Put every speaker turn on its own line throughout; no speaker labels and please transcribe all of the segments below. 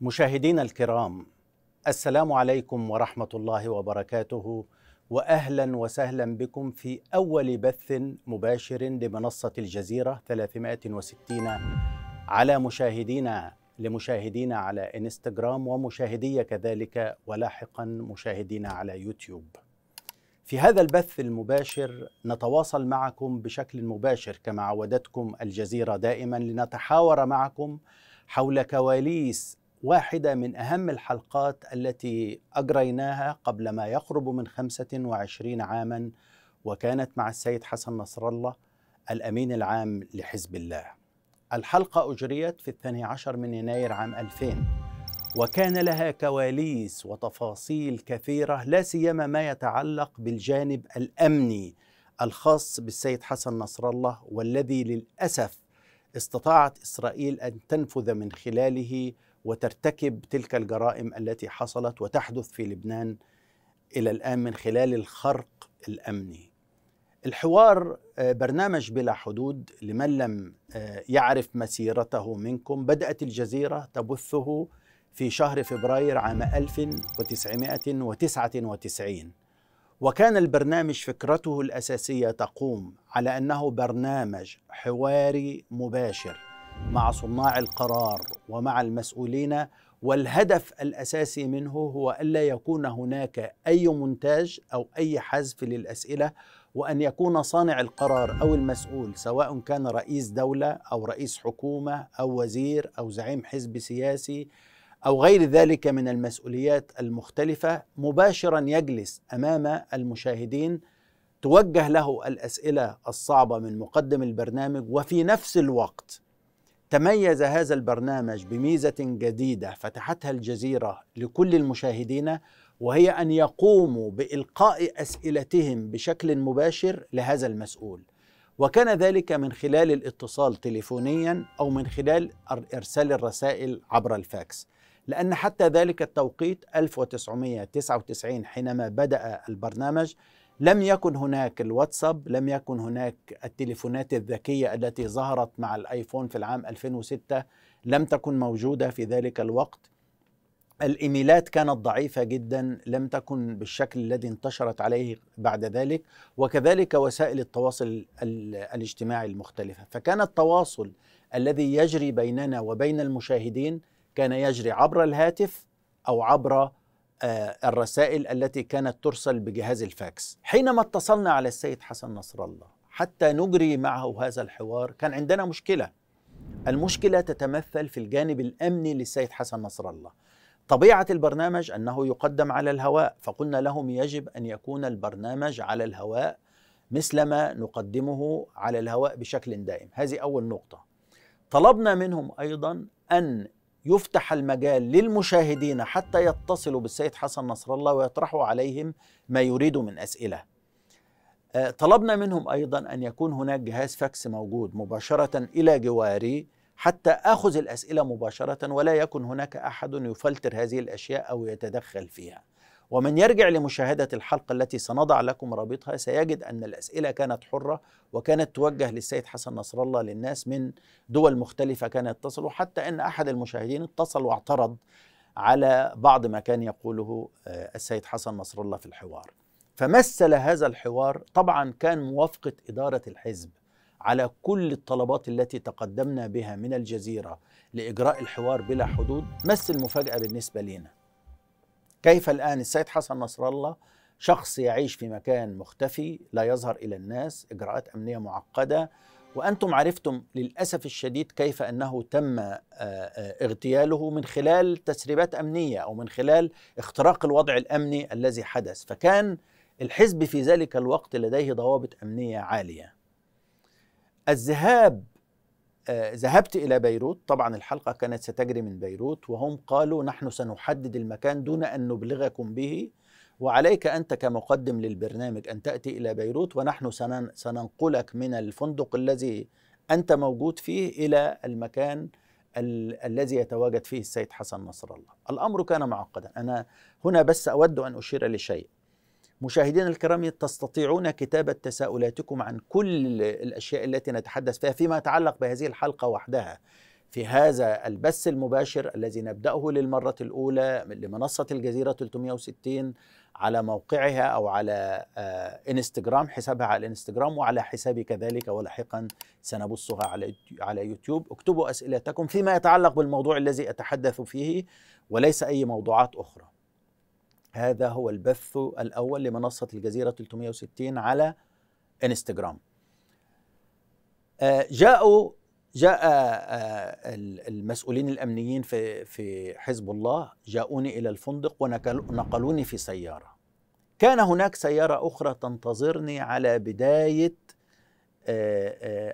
مشاهدينا الكرام السلام عليكم ورحمه الله وبركاته واهلا وسهلا بكم في اول بث مباشر لمنصه الجزيره 360 على مشاهدينا لمشاهدينا على انستغرام ومشاهدي كذلك ولاحقا مشاهدينا على يوتيوب. في هذا البث المباشر نتواصل معكم بشكل مباشر كما عودتكم الجزيره دائما لنتحاور معكم حول كواليس واحدة من أهم الحلقات التي أجريناها قبل ما يقرب من 25 عاما وكانت مع السيد حسن نصر الله الأمين العام لحزب الله الحلقة أجريت في الثاني عشر من يناير عام 2000 وكان لها كواليس وتفاصيل كثيرة لا سيما ما يتعلق بالجانب الأمني الخاص بالسيد حسن نصر الله والذي للأسف استطاعت إسرائيل أن تنفذ من خلاله وترتكب تلك الجرائم التي حصلت وتحدث في لبنان الى الان من خلال الخرق الامني. الحوار آه، برنامج بلا حدود لمن لم آه، يعرف مسيرته منكم بدات الجزيره تبثه في شهر فبراير عام 1999 وكان البرنامج فكرته الاساسيه تقوم على انه برنامج حواري مباشر مع صناع القرار ومع المسؤولين والهدف الاساسي منه هو الا يكون هناك اي مونتاج او اي حذف للاسئله وان يكون صانع القرار او المسؤول سواء كان رئيس دوله او رئيس حكومه او وزير او زعيم حزب سياسي او غير ذلك من المسؤوليات المختلفه مباشرا يجلس امام المشاهدين توجه له الاسئله الصعبه من مقدم البرنامج وفي نفس الوقت تميز هذا البرنامج بميزة جديدة فتحتها الجزيرة لكل المشاهدين وهي أن يقوموا بإلقاء أسئلتهم بشكل مباشر لهذا المسؤول وكان ذلك من خلال الاتصال تليفونيا أو من خلال إرسال الرسائل عبر الفاكس لأن حتى ذلك التوقيت 1999 حينما بدأ البرنامج لم يكن هناك الواتساب لم يكن هناك التليفونات الذكية التي ظهرت مع الآيفون في العام 2006 لم تكن موجودة في ذلك الوقت الايميلات كانت ضعيفه جدا لم تكن بالشكل الذي انتشرت عليه بعد ذلك وكذلك وسائل التواصل الاجتماعي المختلفه فكان التواصل الذي يجري بيننا وبين المشاهدين كان يجري عبر الهاتف او عبر آه، الرسائل التي كانت ترسل بجهاز الفاكس حينما اتصلنا على السيد حسن نصر الله حتى نجري معه هذا الحوار كان عندنا مشكله المشكله تتمثل في الجانب الامني للسيد حسن نصر الله طبيعه البرنامج انه يقدم على الهواء فقلنا لهم يجب ان يكون البرنامج على الهواء مثلما نقدمه على الهواء بشكل دائم هذه اول نقطه طلبنا منهم ايضا ان يفتح المجال للمشاهدين حتى يتصلوا بالسيد حسن نصر الله ويطرحوا عليهم ما يريدوا من أسئلة آه، طلبنا منهم أيضا أن يكون هناك جهاز فاكس موجود مباشرة إلى جواري حتى أخذ الأسئلة مباشرة ولا يكن هناك أحد يفلتر هذه الأشياء أو يتدخل فيها ومن يرجع لمشاهدة الحلقة التي سنضع لكم رابطها سيجد أن الأسئلة كانت حرة وكانت توجه للسيد حسن نصر الله للناس من دول مختلفة كان يتصلوا حتى أن أحد المشاهدين اتصل واعترض على بعض ما كان يقوله آه، السيد حسن نصر الله في الحوار فمثل هذا الحوار طبعا كان موافقة إدارة الحزب على كل الطلبات التي تقدمنا بها من الجزيرة لإجراء الحوار بلا حدود مثل مفاجأة بالنسبة لنا كيف الآن السيد حسن نصر الله شخص يعيش في مكان مختفي لا يظهر إلى الناس إجراءات أمنية معقدة وأنتم عرفتم للأسف الشديد كيف أنه تم آه، آه، اغتياله من خلال تسريبات أمنية أو من خلال اختراق الوضع الأمني الذي حدث فكان الحزب في ذلك الوقت لديه ضوابط أمنية عالية الذهاب ذهبت إلى بيروت طبعا الحلقة كانت ستجري من بيروت وهم قالوا نحن سنحدد المكان دون أن نبلغكم به وعليك أنت كمقدم للبرنامج أن تأتي إلى بيروت ونحن سننقلك من الفندق الذي أنت موجود فيه إلى المكان ال- الذي يتواجد فيه السيد حسن نصر الله الأمر كان معقدا أنا هنا بس أود أن أشير لشيء مشاهدينا الكرام تستطيعون كتابة تساؤلاتكم عن كل الأشياء التي نتحدث فيها فيما يتعلق بهذه الحلقة وحدها في هذا البث المباشر الذي نبدأه للمرة الأولى لمنصة الجزيرة 360 على موقعها أو على آه، انستجرام حسابها على الإنستغرام وعلى حسابي كذلك ولاحقا سنبصها على على يوتيوب اكتبوا أسئلتكم فيما يتعلق بالموضوع الذي أتحدث فيه وليس أي موضوعات أخرى هذا هو البث الأول لمنصة الجزيرة 360 على انستغرام آه، جاءوا جاء آه، آه، المسؤولين الأمنيين في في حزب الله جاءوني إلى الفندق ونقلوني في سيارة كان هناك سيارة أخرى تنتظرني على بداية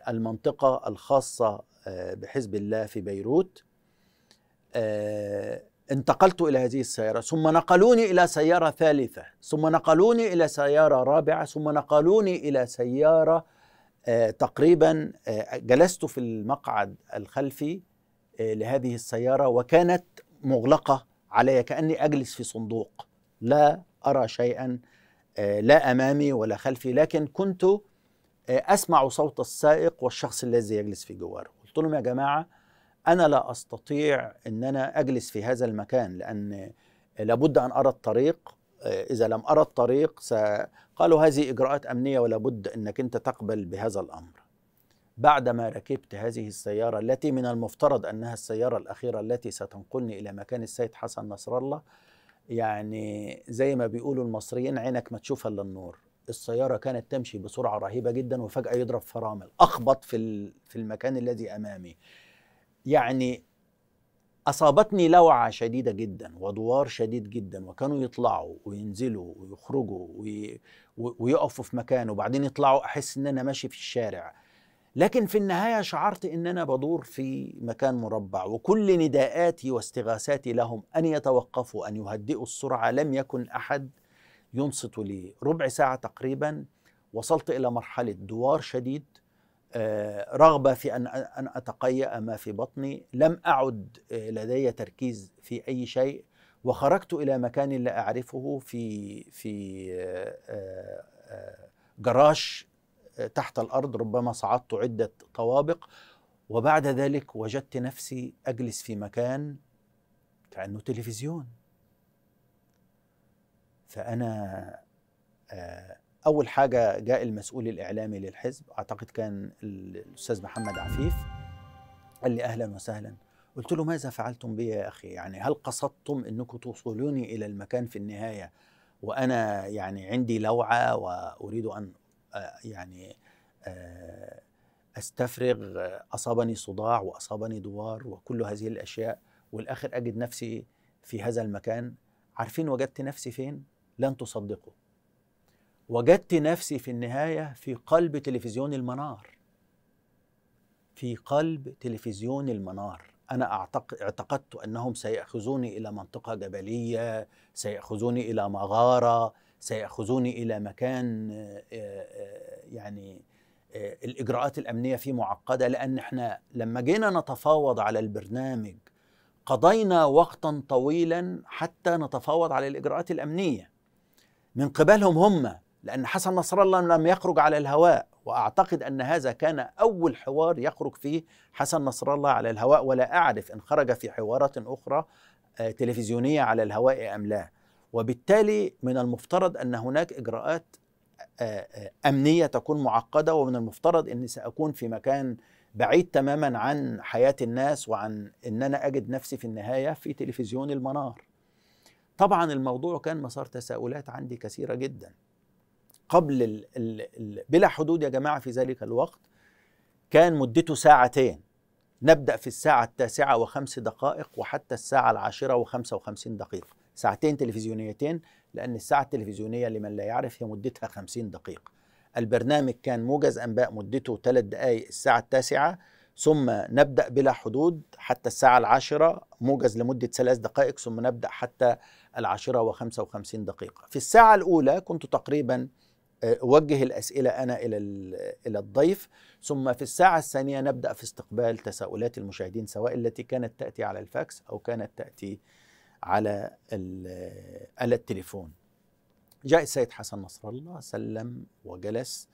المنطقة الخاصة بحزب الله في بيروت انتقلت إلى هذه السيارة ثم نقلوني إلى سيارة ثالثة ثم نقلوني إلى سيارة رابعة ثم نقلوني إلى سيارة آه، تقريبا آه، جلست في المقعد الخلفي آه، لهذه السيارة وكانت مغلقة علي كأني أجلس في صندوق لا أرى شيئا لا أمامي ولا خلفي لكن كنت أسمع صوت السائق والشخص الذي يجلس في جواره قلت لهم يا جماعة انا لا استطيع ان انا اجلس في هذا المكان لان لابد ان ارى الطريق اذا لم ارى الطريق قالوا هذه اجراءات امنيه ولابد انك انت تقبل بهذا الامر بعدما ركبت هذه السياره التي من المفترض انها السياره الاخيره التي ستنقلني الى مكان السيد حسن نصر الله يعني زي ما بيقولوا المصريين عينك ما تشوفها الا النور السيارة كانت تمشي بسرعة رهيبة جدا وفجأة يضرب فرامل أخبط في في المكان الذي أمامي يعني أصابتني لوعة شديدة جدا ودوار شديد جدا وكانوا يطلعوا وينزلوا ويخرجوا وي... ويقفوا في مكان وبعدين يطلعوا أحس إن أنا ماشي في الشارع لكن في النهاية شعرت إن أنا بدور في مكان مربع وكل نداءاتي واستغاثاتي لهم أن يتوقفوا أن يهدئوا السرعة لم يكن أحد ينصت لي ربع ساعة تقريبا وصلت إلى مرحلة دوار شديد آه، رغبه في ان ان اتقيأ ما في بطني، لم اعد آه، لدي تركيز في اي شيء وخرجت الى مكان لا اعرفه في في آه، جراج تحت الارض ربما صعدت عده طوابق وبعد ذلك وجدت نفسي اجلس في مكان كانه تلفزيون فانا اول حاجه جاء المسؤول الاعلامي للحزب اعتقد كان الاستاذ محمد عفيف قال لي اهلا وسهلا قلت له ماذا فعلتم بي يا اخي يعني هل قصدتم انكم توصلوني الى المكان في النهايه وانا يعني عندي لوعه واريد ان آه، يعني آه، استفرغ آه، اصابني صداع واصابني دوار وكل هذه الاشياء والاخر اجد نفسي في هذا المكان عارفين وجدت نفسي فين لن تصدقوا وجدت نفسي في النهايه في قلب تلفزيون المنار في قلب تلفزيون المنار انا اعتقدت انهم سياخذوني الى منطقه جبليه سياخذوني الى مغاره سياخذوني الى مكان آه، آه، يعني آه، الاجراءات الامنيه فيه معقده لان احنا لما جينا نتفاوض على البرنامج قضينا وقتا طويلا حتى نتفاوض على الاجراءات الامنيه من قبلهم هم لأن حسن نصر الله لم يخرج على الهواء وأعتقد أن هذا كان أول حوار يخرج فيه حسن نصر الله على الهواء ولا أعرف إن خرج في حوارات أخرى آه، تلفزيونية على الهواء أم لا وبالتالي من المفترض أن هناك إجراءات آه، آه، أمنية تكون معقدة ومن المفترض أني سأكون في مكان بعيد تماما عن حياة الناس وعن أن أنا أجد نفسي في النهاية في تلفزيون المنار طبعا الموضوع كان مسار تساؤلات عندي كثيرة جدا قبل الـ الـ الـ بلا حدود يا جماعة في ذلك الوقت كان مدته ساعتين نبدأ في الساعة التاسعة وخمس دقائق وحتى الساعة العاشرة وخمسة وخمسين دقيقة ساعتين تلفزيونيتين لأن الساعة التلفزيونية لمن لا يعرف هي مدتها خمسين دقيقة البرنامج كان موجز أنباء مدته ثلاث دقائق الساعة التاسعة ثم نبدأ بلا حدود حتى الساعة العاشرة موجز لمدة ثلاث دقائق ثم نبدأ حتى العاشرة وخمسة وخمسين دقيقة في الساعة الأولى كنت تقريباً آه، اوجه الاسئله انا الى الى الضيف ثم في الساعه الثانيه نبدا في استقبال تساؤلات المشاهدين سواء التي كانت تاتي على الفاكس او كانت تاتي على على التليفون جاء السيد حسن نصر الله سلم وجلس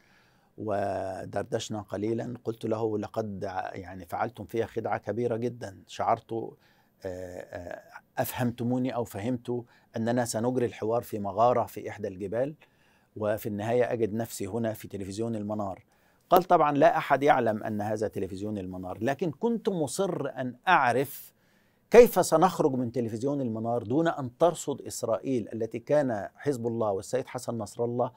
ودردشنا قليلا قلت له لقد يعني فعلتم فيها خدعه كبيره جدا شعرت آه، آه، افهمتموني او فهمت اننا سنجري الحوار في مغاره في احدى الجبال وفي النهاية أجد نفسي هنا في تلفزيون المنار قال طبعا لا أحد يعلم أن هذا تلفزيون المنار لكن كنت مصر أن أعرف كيف سنخرج من تلفزيون المنار دون أن ترصد إسرائيل التي كان حزب الله والسيد حسن نصر الله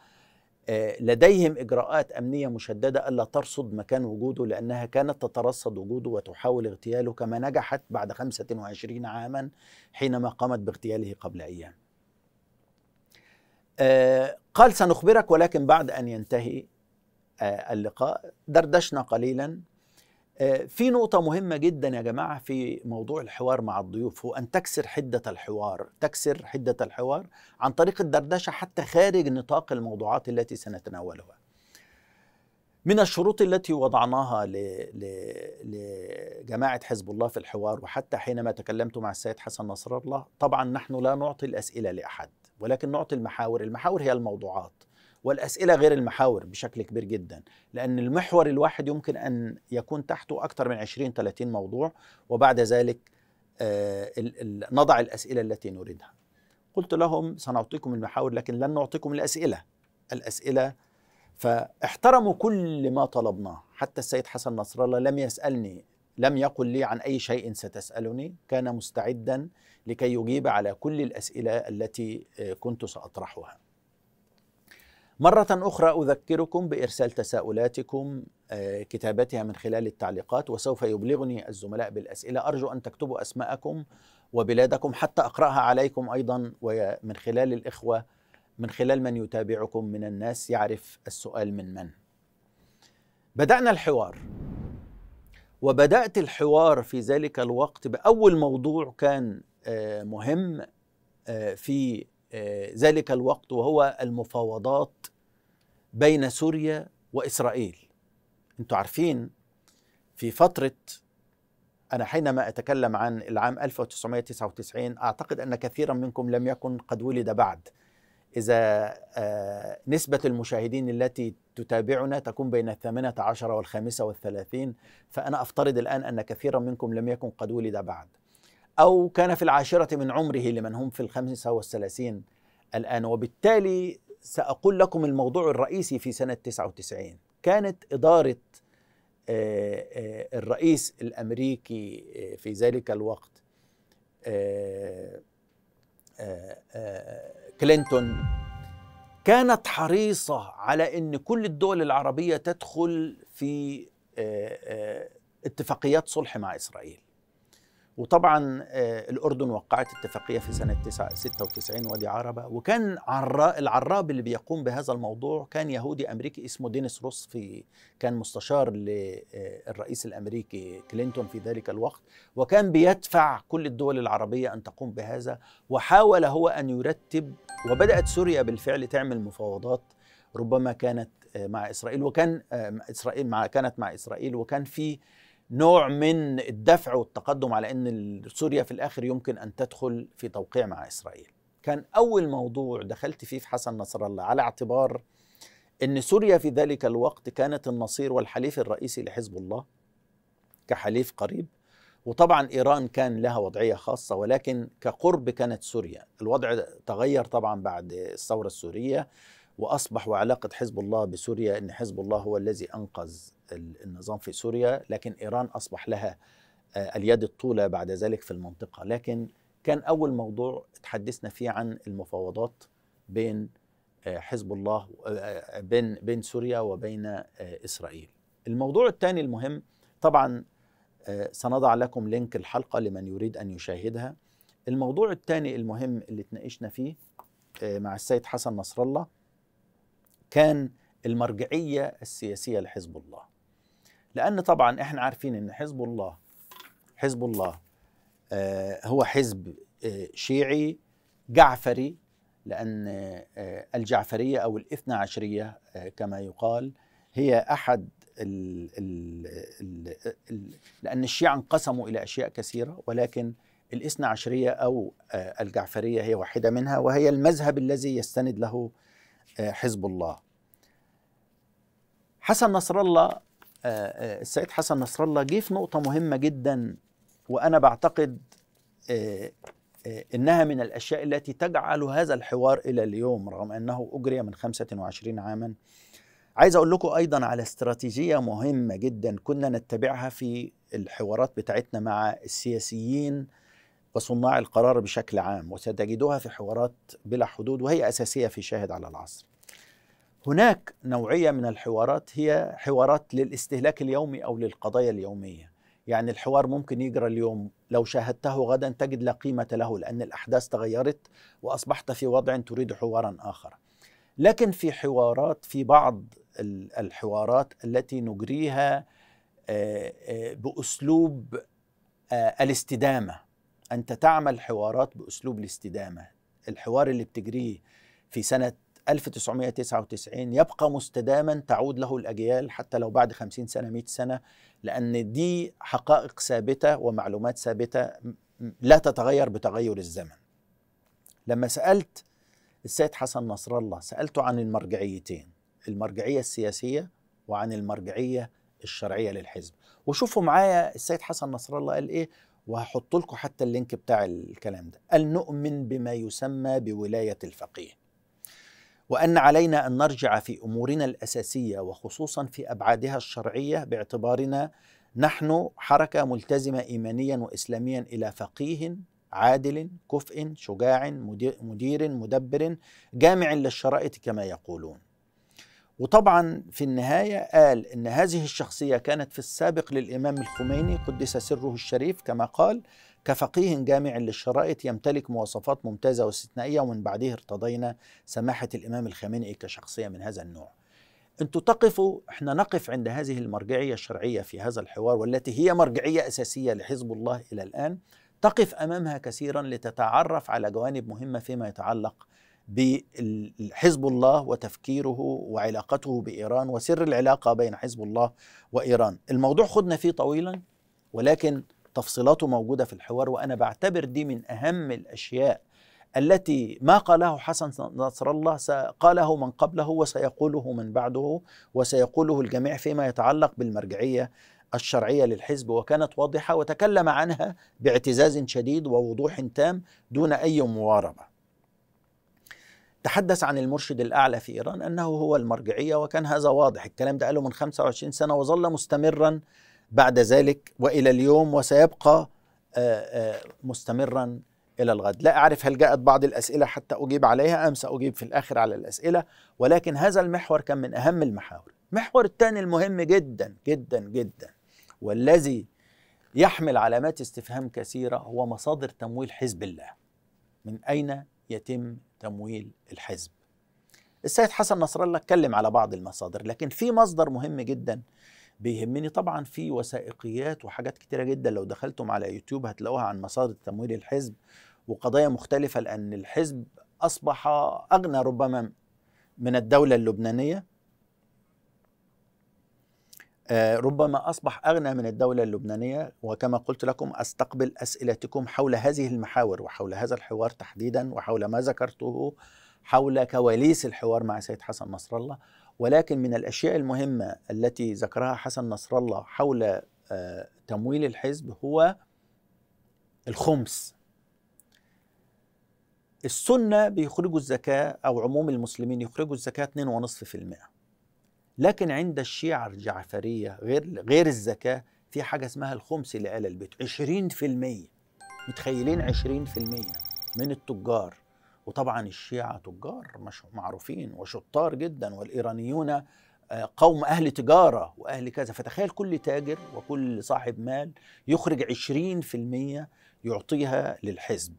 آه، لديهم إجراءات أمنية مشددة ألا ترصد مكان وجوده لأنها كانت تترصد وجوده وتحاول اغتياله كما نجحت بعد 25 عاما حينما قامت باغتياله قبل أيام آه، قال سنخبرك ولكن بعد أن ينتهي آه، اللقاء دردشنا قليلا آه، في نقطة مهمة جدا يا جماعة في موضوع الحوار مع الضيوف هو أن تكسر حدة الحوار تكسر حدة الحوار عن طريق الدردشة حتى خارج نطاق الموضوعات التي سنتناولها من الشروط التي وضعناها لجماعة حزب الله في الحوار وحتى حينما تكلمت مع السيد حسن نصر الله طبعا نحن لا نعطي الأسئلة لأحد ولكن نعطي المحاور المحاور هي الموضوعات والأسئلة غير المحاور بشكل كبير جدا لأن المحور الواحد يمكن أن يكون تحته أكثر من 20-30 موضوع وبعد ذلك آه، نضع الأسئلة التي نريدها قلت لهم سنعطيكم المحاور لكن لن نعطيكم الأسئلة الأسئلة فاحترموا كل ما طلبناه حتى السيد حسن نصر الله لم يسألني لم يقل لي عن أي شيء ستسألني كان مستعدا لكي يجيب على كل الاسئله التي آه، كنت ساطرحها. مرة أخرى أذكركم بإرسال تساؤلاتكم آه، كتابتها من خلال التعليقات وسوف يبلغني الزملاء بالأسئلة أرجو أن تكتبوا أسماءكم وبلادكم حتى أقرأها عليكم أيضا ومن خلال الإخوة من خلال من يتابعكم من الناس يعرف السؤال من من بدأنا الحوار وبدأت الحوار في ذلك الوقت بأول موضوع كان آه، مهم آه، في آه، ذلك الوقت وهو المفاوضات بين سوريا واسرائيل انتم عارفين في فتره انا حينما اتكلم عن العام 1999 اعتقد ان كثيرا منكم لم يكن قد ولد بعد اذا نسبه المشاهدين التي تتابعنا تكون بين الثامنه عشر والخامسه والثلاثين فانا افترض الان ان كثيرا منكم لم يكن قد ولد بعد أو كان في العاشرة من عمره لمن هم في الخمسة والثلاثين الآن وبالتالي سأقول لكم الموضوع الرئيسي في سنة 99 كانت إدارة آه، آه، الرئيس الأمريكي آه، في ذلك الوقت كلينتون كانت حريصة على أن كل الدول العربية تدخل في اتفاقيات صلح مع إسرائيل وطبعا آه، الأردن وقعت اتفاقية في سنة 96 وادي عربة وكان العراب اللي بيقوم بهذا الموضوع كان يهودي أمريكي اسمه دينيس روس في كان مستشار للرئيس آه، الأمريكي كلينتون في ذلك الوقت وكان بيدفع كل الدول العربية أن تقوم بهذا وحاول هو أن يرتب وبدأت سوريا بالفعل تعمل مفاوضات ربما كانت آه، مع إسرائيل وكان إسرائيل مع كانت مع إسرائيل وكان في نوع من الدفع والتقدم على ان سوريا في الاخر يمكن ان تدخل في توقيع مع اسرائيل. كان اول موضوع دخلت فيه في حسن نصر الله على اعتبار ان سوريا في ذلك الوقت كانت النصير والحليف الرئيسي لحزب الله كحليف قريب وطبعا ايران كان لها وضعيه خاصه ولكن كقرب كانت سوريا، الوضع تغير طبعا بعد الثوره السوريه واصبح وعلاقه حزب الله بسوريا ان حزب الله هو الذي انقذ النظام في سوريا لكن إيران أصبح لها آه، اليد الطولة بعد ذلك في المنطقة لكن كان أول موضوع تحدثنا فيه عن المفاوضات بين آه، حزب الله آه، بين بين سوريا وبين إسرائيل الموضوع الثاني المهم طبعا سنضع لكم لينك الحلقة لمن يريد أن يشاهدها الموضوع الثاني المهم اللي تناقشنا فيه مع السيد حسن نصر الله كان المرجعية السياسية لحزب الله لان طبعا احنا عارفين ان حزب الله حزب الله آه، هو حزب آه، شيعي جعفري لان آه، الجعفريه او الاثنا عشريه كما يقال هي احد ال ال ال الـ لان الشيعة انقسموا الى اشياء كثيره ولكن الاثنا عشريه او الجعفريه هي واحده منها وهي المذهب الذي يستند له حزب الله حسن نصر الله آه، آه، السيد حسن نصر الله جه في نقطه مهمه جدا وانا بعتقد آه، انها من الاشياء التي تجعل هذا الحوار الى اليوم رغم انه اجري من 25 عاما عايز اقول لكم ايضا على استراتيجيه مهمه جدا كنا نتبعها في الحوارات بتاعتنا مع السياسيين وصناع القرار بشكل عام وستجدوها في حوارات بلا حدود وهي اساسيه في شاهد على العصر هناك نوعيه من الحوارات هي حوارات للاستهلاك اليومي او للقضايا اليوميه يعني الحوار ممكن يجرى اليوم لو شاهدته غدا تجد لا قيمه له لان الاحداث تغيرت واصبحت في وضع تريد حوارا اخر لكن في حوارات في بعض الحوارات التي نجريها آه، آه، باسلوب آه، الاستدامه انت تعمل حوارات باسلوب الاستدامه الحوار اللي بتجريه في سنه 1999 يبقى مستداما تعود له الأجيال حتى لو بعد 50 سنة 100 سنة لأن دي حقائق ثابتة ومعلومات ثابتة لا تتغير بتغير الزمن لما سألت السيد حسن نصر الله سألته عن المرجعيتين المرجعية السياسية وعن المرجعية الشرعية للحزب وشوفوا معايا السيد حسن نصر الله قال إيه وهحط لكم حتى اللينك بتاع الكلام ده قال نؤمن بما يسمى بولاية الفقيه وان علينا ان نرجع في امورنا الاساسيه وخصوصا في ابعادها الشرعيه باعتبارنا نحن حركه ملتزمه ايمانيا واسلاميا الى فقيه عادل كفء شجاع مدير مدبر جامع للشرائط كما يقولون وطبعا في النهاية قال إن هذه الشخصية كانت في السابق للإمام الخميني قدس سره الشريف كما قال كفقيه جامع للشرائط يمتلك مواصفات ممتازة واستثنائية ومن بعده ارتضينا سماحة الإمام الخامنئي كشخصية من هذا النوع أنتوا تقفوا احنا نقف عند هذه المرجعية الشرعية في هذا الحوار والتي هي مرجعية أساسية لحزب الله إلى الآن تقف أمامها كثيرا لتتعرف على جوانب مهمة فيما يتعلق بحزب الله وتفكيره وعلاقته بإيران وسر العلاقة بين حزب الله وإيران الموضوع خدنا فيه طويلا ولكن تفصيلاته موجودة في الحوار وأنا بعتبر دي من أهم الأشياء التي ما قاله حسن نصر الله قاله من قبله وسيقوله من بعده وسيقوله الجميع فيما يتعلق بالمرجعية الشرعية للحزب وكانت واضحة وتكلم عنها باعتزاز شديد ووضوح تام دون أي مواربة تحدث عن المرشد الأعلى في إيران أنه هو المرجعية وكان هذا واضح الكلام ده قاله من 25 سنة وظل مستمرا بعد ذلك والى اليوم وسيبقى آه، آه، مستمرا الى الغد لا اعرف هل جاءت بعض الاسئله حتى اجيب عليها ام ساجيب في الاخر على الاسئله ولكن هذا المحور كان من اهم المحاور المحور الثاني المهم جدا جدا جدا والذي يحمل علامات استفهام كثيره هو مصادر تمويل حزب الله من اين يتم تمويل الحزب السيد حسن نصر الله اتكلم على بعض المصادر لكن في مصدر مهم جدا بيهمني طبعا في وثائقيات وحاجات كتيرة جدا لو دخلتم على يوتيوب هتلاقوها عن مصادر تمويل الحزب وقضايا مختلفة لأن الحزب أصبح أغنى ربما من الدولة اللبنانية آه، ربما أصبح أغنى من الدولة اللبنانية وكما قلت لكم أستقبل أسئلتكم حول هذه المحاور وحول هذا الحوار تحديدا وحول ما ذكرته حول كواليس الحوار مع سيد حسن نصر الله ولكن من الأشياء المهمة التي ذكرها حسن نصر الله حول آه، تمويل الحزب هو الخمس السنة بيخرجوا الزكاة أو عموم المسلمين يخرجوا الزكاة 2.5% لكن عند الشيعة الجعفرية غير غير الزكاة في حاجة اسمها الخمس لآل البيت 20% متخيلين 20% من التجار وطبعا الشيعة تجار مش معروفين وشطار جدا والإيرانيون آه، قوم أهل تجارة وأهل كذا فتخيل كل تاجر وكل صاحب مال يخرج 20% يعطيها للحزب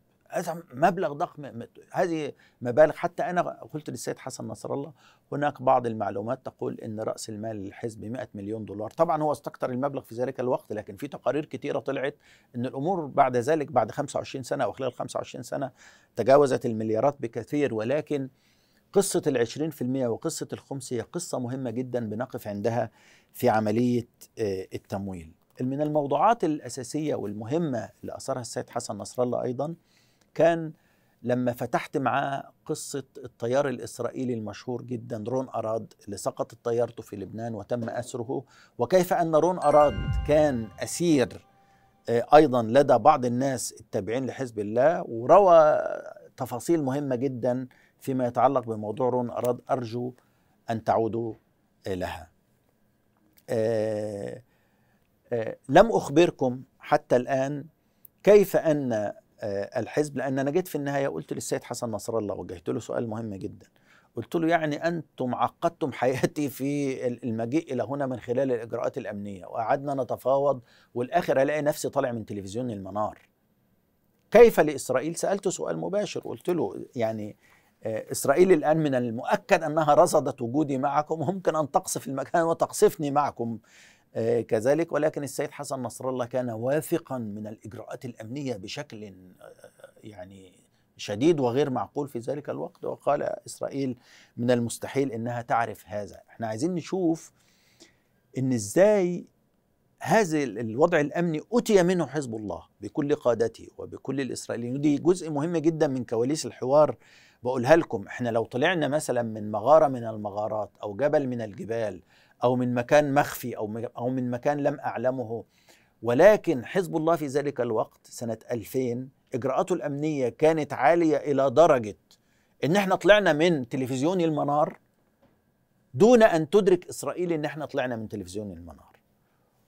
مبلغ ضخم هذه مبالغ حتى انا قلت للسيد حسن نصر الله هناك بعض المعلومات تقول ان راس المال للحزب 100 مليون دولار طبعا هو استكثر المبلغ في ذلك الوقت لكن في تقارير كثيره طلعت ان الامور بعد ذلك بعد 25 سنه او خلال 25 سنه تجاوزت المليارات بكثير ولكن قصة العشرين في المية وقصة الخمس هي قصة مهمة جدا بنقف عندها في عملية آه، التمويل من الموضوعات الأساسية والمهمة اللي أثرها السيد حسن نصر الله أيضا كان لما فتحت معاه قصة الطيار الإسرائيلي المشهور جدا رون أراد اللي سقطت طيارته في لبنان وتم أسره وكيف أن رون أراد كان أسير آه، أيضا لدى بعض الناس التابعين لحزب الله وروى تفاصيل مهمة جدا فيما يتعلق بموضوع رون أراد أرجو أن تعودوا لها آه، آه، لم أخبركم حتى الآن كيف أن آه، الحزب لان انا جيت في النهايه قلت للسيد حسن نصر الله وجهت له سؤال مهم جدا قلت له يعني انتم عقدتم حياتي في المجيء الى هنا من خلال الاجراءات الامنيه وقعدنا نتفاوض والاخر الاقي نفسي طالع من تلفزيون المنار كيف لاسرائيل سالته سؤال مباشر قلت له يعني آه، اسرائيل الان من المؤكد انها رصدت وجودي معكم وممكن ان تقصف المكان وتقصفني معكم آه، كذلك ولكن السيد حسن نصر الله كان واثقا من الإجراءات الأمنية بشكل آه، يعني شديد وغير معقول في ذلك الوقت وقال إسرائيل من المستحيل أنها تعرف هذا احنا عايزين نشوف أن إزاي هذا الوضع الامني اتي منه حزب الله بكل قادته وبكل الاسرائيليين ودي جزء مهم جدا من كواليس الحوار بقولها لكم احنا لو طلعنا مثلا من مغاره من المغارات او جبل من الجبال او من مكان مخفي او او من مكان لم اعلمه ولكن حزب الله في ذلك الوقت سنه 2000 اجراءاته الامنيه كانت عاليه الى درجه ان احنا طلعنا من تلفزيون المنار دون ان تدرك اسرائيل ان احنا طلعنا من تلفزيون المنار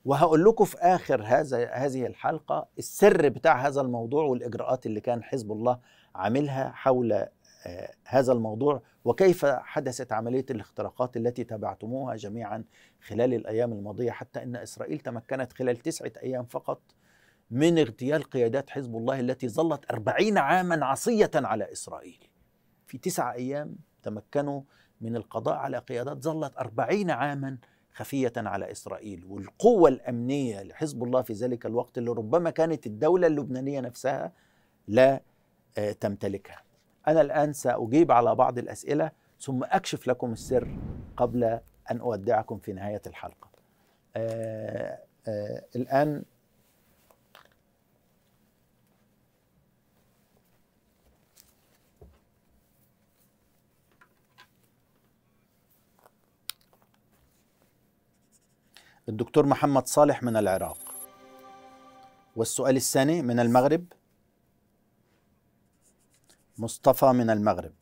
وهقول لكم في اخر هذا هذه الحلقه السر بتاع هذا الموضوع والاجراءات اللي كان حزب الله عاملها حول هذا الموضوع وكيف حدثت عملية الاختراقات التي تابعتموها جميعا خلال الأيام الماضية حتى أن إسرائيل تمكنت خلال تسعة أيام فقط من اغتيال قيادات حزب الله التي ظلت أربعين عاما عصية على إسرائيل في تسعة أيام تمكنوا من القضاء على قيادات ظلت أربعين عاما خفية على إسرائيل والقوة الأمنية لحزب الله في ذلك الوقت اللي ربما كانت الدولة اللبنانية نفسها لا آه، تمتلكها أنا الآن سأجيب على بعض الأسئلة ثم أكشف لكم السر قبل أن أودعكم في نهاية الحلقة آآ آه، آآ آه، الآن الدكتور محمد صالح من العراق والسؤال الثاني من المغرب مصطفى من المغرب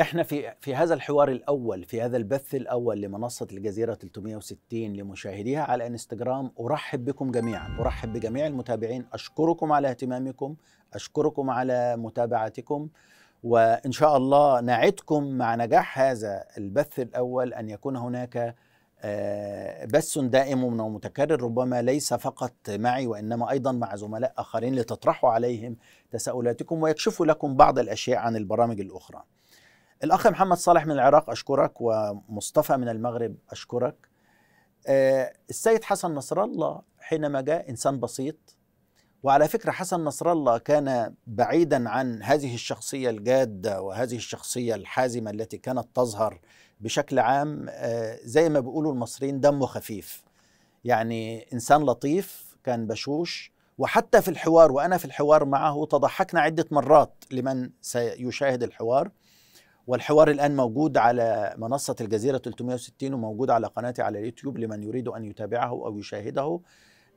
احنا في في هذا الحوار الاول في هذا البث الاول لمنصه الجزيره 360 لمشاهديها على انستغرام ارحب بكم جميعا ارحب بجميع المتابعين اشكركم على اهتمامكم اشكركم على متابعتكم وان شاء الله نعدكم مع نجاح هذا البث الاول ان يكون هناك آه، بث دائم ومتكرر ربما ليس فقط معي وإنما أيضا مع زملاء آخرين لتطرحوا عليهم تساؤلاتكم ويكشفوا لكم بعض الأشياء عن البرامج الأخرى الأخ محمد صالح من العراق أشكرك ومصطفى من المغرب أشكرك آه، السيد حسن نصر الله حينما جاء إنسان بسيط وعلى فكرة حسن نصر الله كان بعيدا عن هذه الشخصية الجادة وهذه الشخصية الحازمة التي كانت تظهر بشكل عام آه، زي ما بيقولوا المصريين دمه خفيف يعني انسان لطيف كان بشوش وحتى في الحوار وانا في الحوار معه تضحكنا عده مرات لمن سيشاهد الحوار والحوار الان موجود على منصه الجزيره 360 وموجود على قناتي على اليوتيوب لمن يريد ان يتابعه او يشاهده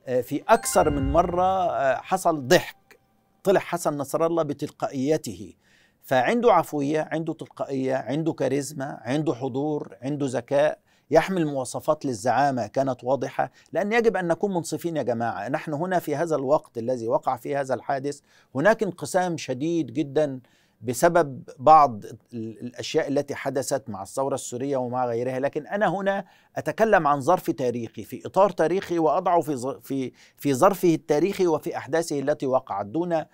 آه، في اكثر من مره آه، حصل ضحك طلع حسن نصر الله بتلقائيته فعنده عفوية عنده تلقائية عنده كاريزما عنده حضور عنده ذكاء يحمل مواصفات للزعامة كانت واضحة لأن يجب أن نكون منصفين يا جماعة نحن هنا في هذا الوقت الذي وقع فيه هذا الحادث هناك انقسام شديد جدا بسبب بعض الاشياء التي حدثت مع الثوره السوريه ومع غيرها لكن انا هنا اتكلم عن ظرف تاريخي في اطار تاريخي واضعه في في في ظرفه التاريخي وفي احداثه التي وقعت دون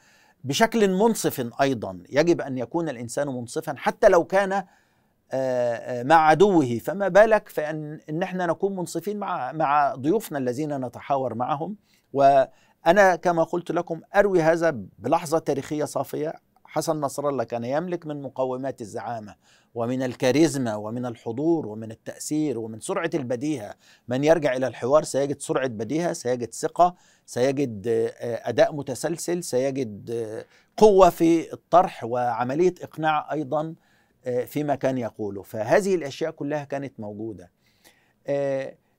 بشكل منصف ايضا يجب ان يكون الانسان منصفا حتى لو كان آه، آه، مع عدوه فما بالك فان ان احنا نكون منصفين مع مع ضيوفنا الذين نتحاور معهم وانا كما قلت لكم اروي هذا بلحظه تاريخيه صافيه حسن نصر الله كان يملك من مقومات الزعامه ومن الكاريزما ومن الحضور ومن التأثير ومن سرعة البديهة من يرجع إلى الحوار سيجد سرعة بديهة سيجد ثقة سيجد آه، أداء متسلسل سيجد آه، قوة في الطرح وعملية إقناع أيضا آه، فيما كان يقوله فهذه الأشياء كلها كانت موجودة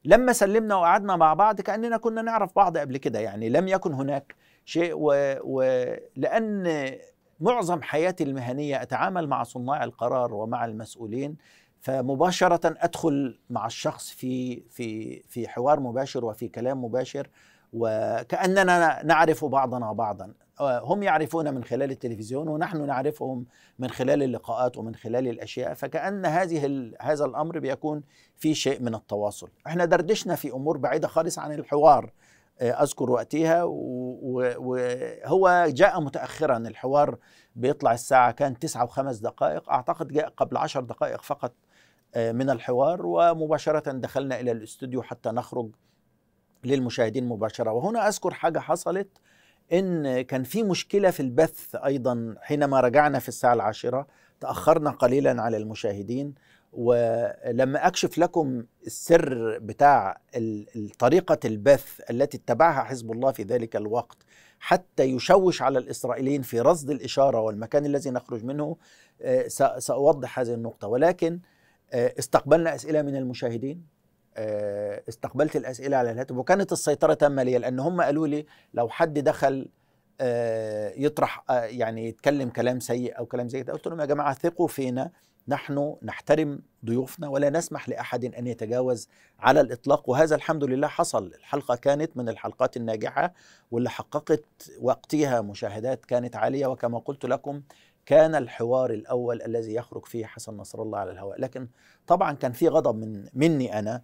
لما سلمنا وقعدنا مع بعض كأننا كنا نعرف بعض قبل كده يعني لم يكن هناك شيء ولأن معظم حياتي المهنيه اتعامل مع صناع القرار ومع المسؤولين فمباشره ادخل مع الشخص في في في حوار مباشر وفي كلام مباشر وكاننا نعرف بعضنا بعضا آه، هم يعرفون من خلال التلفزيون ونحن نعرفهم من خلال اللقاءات ومن خلال الاشياء فكان هذه هذا الامر بيكون في شيء من التواصل احنا دردشنا في امور بعيده خالص عن الحوار اذكر وقتها وهو جاء متاخرا الحوار بيطلع الساعه كان تسعة وخمس دقائق اعتقد جاء قبل عشر دقائق فقط آه، من الحوار ومباشره دخلنا الى الاستوديو حتى نخرج للمشاهدين مباشره وهنا اذكر حاجه حصلت ان كان في مشكله في البث ايضا حينما رجعنا في الساعه العاشره تاخرنا قليلا على المشاهدين ولما اكشف لكم السر بتاع طريقه البث التي اتبعها حزب الله في ذلك الوقت حتى يشوش على الاسرائيليين في رصد الاشاره والمكان الذي نخرج منه آه، ساوضح هذه النقطه ولكن آه، استقبلنا اسئله من المشاهدين آه، استقبلت الاسئله على الهاتف وكانت السيطره تامه لي لان هم قالوا لي لو حد دخل يطرح يعني يتكلم كلام سيء او كلام زي ده قلت لهم يا جماعه ثقوا فينا نحن نحترم ضيوفنا ولا نسمح لاحد ان يتجاوز على الاطلاق وهذا الحمد لله حصل الحلقه كانت من الحلقات الناجحه واللي حققت وقتها مشاهدات كانت عاليه وكما قلت لكم كان الحوار الاول الذي يخرج فيه حسن نصر الله على الهواء لكن طبعا كان في غضب من مني انا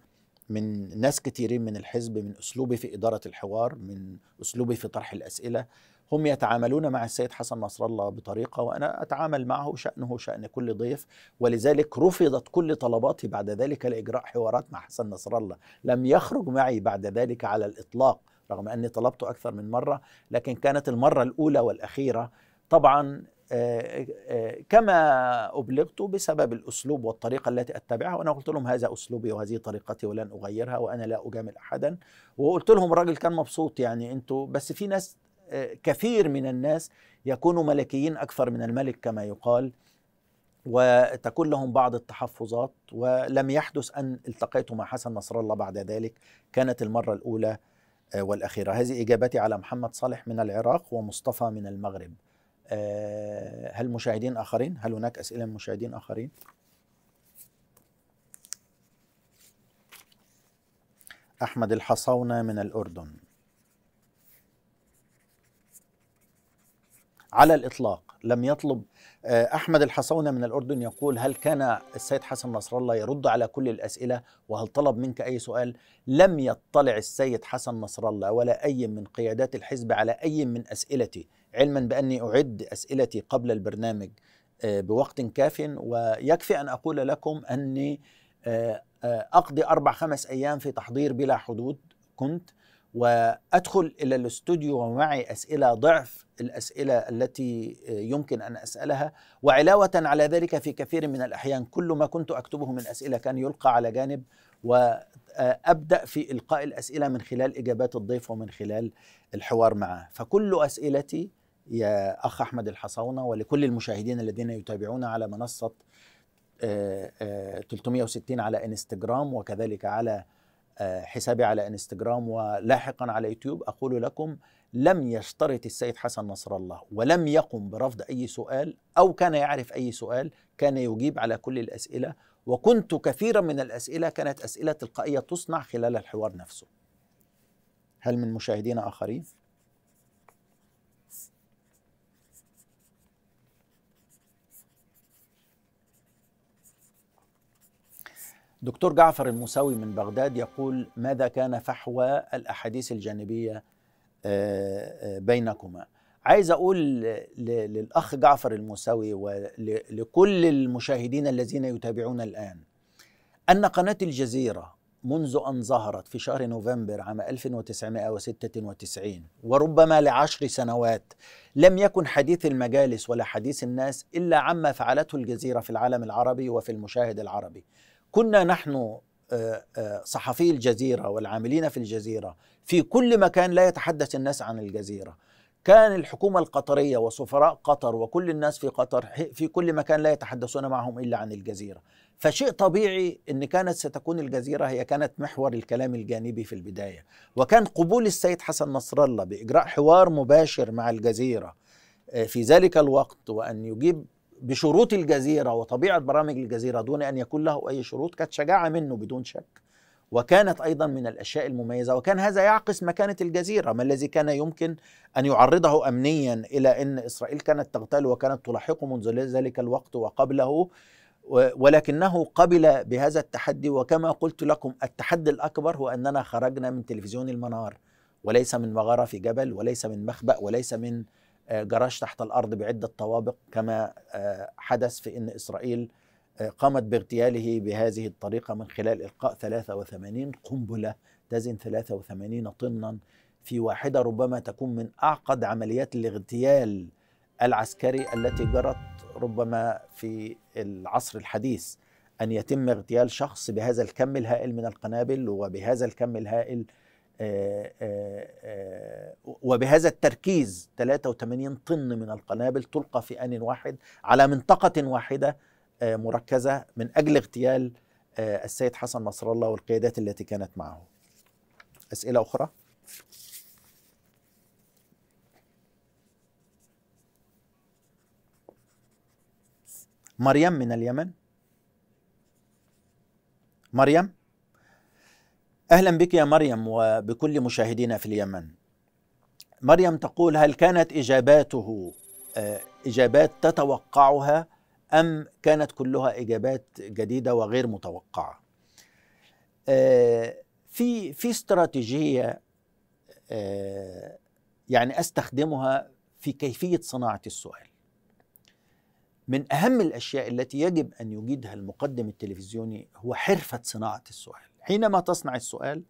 من ناس كثيرين من الحزب من اسلوبي في اداره الحوار من اسلوبي في طرح الاسئله هم يتعاملون مع السيد حسن نصر الله بطريقه وانا اتعامل معه شانه شان كل ضيف ولذلك رفضت كل طلباتي بعد ذلك لاجراء حوارات مع حسن نصر الله لم يخرج معي بعد ذلك على الاطلاق رغم اني طلبته اكثر من مره لكن كانت المره الاولى والاخيره طبعا آه، آه، كما أبلغت بسبب الأسلوب والطريقة التي أتبعها وأنا قلت لهم هذا أسلوبي وهذه طريقتي ولن أغيرها وأنا لا أجامل أحدا وقلت لهم الراجل كان مبسوط يعني أنتوا بس في ناس كثير من الناس يكونوا ملكيين أكثر من الملك كما يقال وتكون لهم بعض التحفظات ولم يحدث أن التقيت مع حسن نصر الله بعد ذلك كانت المرة الأولى آه، والأخيرة هذه إجابتي على محمد صالح من العراق ومصطفى من المغرب آه، هل مشاهدين آخرين؟ هل هناك أسئلة من مشاهدين آخرين؟ أحمد الحصونه من الأردن على الإطلاق لم يطلب آه، أحمد الحصونة من الأردن يقول هل كان السيد حسن نصر الله يرد على كل الأسئلة وهل طلب منك أي سؤال لم يطلع السيد حسن نصر الله ولا أي من قيادات الحزب على أي من أسئلتي علما بأني أعد أسئلتي قبل البرنامج آه، بوقت كاف ويكفي أن أقول لكم أني آه، أقضي أربع خمس أيام في تحضير بلا حدود كنت وأدخل إلى الاستوديو ومعي أسئلة ضعف الاسئله التي يمكن ان اسالها وعلاوه على ذلك في كثير من الاحيان كل ما كنت اكتبه من اسئله كان يلقى على جانب وابدا في القاء الاسئله من خلال اجابات الضيف ومن خلال الحوار معه فكل اسئلتي يا اخ احمد الحصونه ولكل المشاهدين الذين يتابعون على منصه 360 آه، آه، على انستغرام وكذلك على آه، حسابي على انستغرام ولاحقا على يوتيوب اقول لكم لم يشترط السيد حسن نصر الله ولم يقم برفض أي سؤال أو كان يعرف أي سؤال كان يجيب على كل الأسئلة وكنت كثيرا من الأسئلة كانت أسئلة تلقائية تصنع خلال الحوار نفسه هل من مشاهدين آخرين؟ دكتور جعفر المساوي من بغداد يقول ماذا كان فحوى الأحاديث الجانبية آه، آه، بينكما عايز اقول للاخ جعفر الموسوي ولكل المشاهدين الذين يتابعون الان ان قناه الجزيره منذ ان ظهرت في شهر نوفمبر عام 1996 وربما لعشر سنوات لم يكن حديث المجالس ولا حديث الناس الا عما فعلته الجزيره في العالم العربي وفي المشاهد العربي كنا نحن آه، آه، صحفي الجزيرة والعاملين في الجزيرة في كل مكان لا يتحدث الناس عن الجزيرة كان الحكومة القطرية وسفراء قطر وكل الناس في قطر في كل مكان لا يتحدثون معهم إلا عن الجزيرة فشيء طبيعي أن كانت ستكون الجزيرة هي كانت محور الكلام الجانبي في البداية وكان قبول السيد حسن نصر الله بإجراء حوار مباشر مع الجزيرة آه، في ذلك الوقت وأن يجيب بشروط الجزيرة وطبيعة برامج الجزيرة دون أن يكون له أي شروط كانت شجاعة منه بدون شك وكانت أيضا من الأشياء المميزة وكان هذا يعكس مكانة الجزيرة ما الذي كان يمكن أن يعرضه أمنيا إلى أن إسرائيل كانت تغتاله وكانت تلاحقه منذ ذلك الوقت وقبله ولكنه قبل بهذا التحدي وكما قلت لكم التحدي الأكبر هو أننا خرجنا من تلفزيون المنار وليس من مغارة في جبل وليس من مخبأ وليس من آه، جراج تحت الارض بعده طوابق كما آه، حدث في ان اسرائيل آه، قامت باغتياله بهذه الطريقه من خلال القاء 83 قنبله تزن 83 طنا في واحده ربما تكون من اعقد عمليات الاغتيال العسكري التي جرت ربما في العصر الحديث ان يتم اغتيال شخص بهذا الكم الهائل من القنابل وبهذا الكم الهائل وبهذا التركيز 83 طن من القنابل تلقى في آن واحد على منطقة واحدة آه، مركزة من أجل اغتيال آه، السيد حسن نصر الله والقيادات التي كانت معه أسئلة أخرى مريم من اليمن مريم اهلا بك يا مريم وبكل مشاهدينا في اليمن. مريم تقول هل كانت اجاباته آه، اجابات تتوقعها ام كانت كلها اجابات جديده وغير متوقعه؟ آه، في في استراتيجيه آه، يعني استخدمها في كيفيه صناعه السؤال. من اهم الاشياء التي يجب ان يجيدها المقدم التلفزيوني هو حرفه صناعه السؤال. حينما تصنع السؤال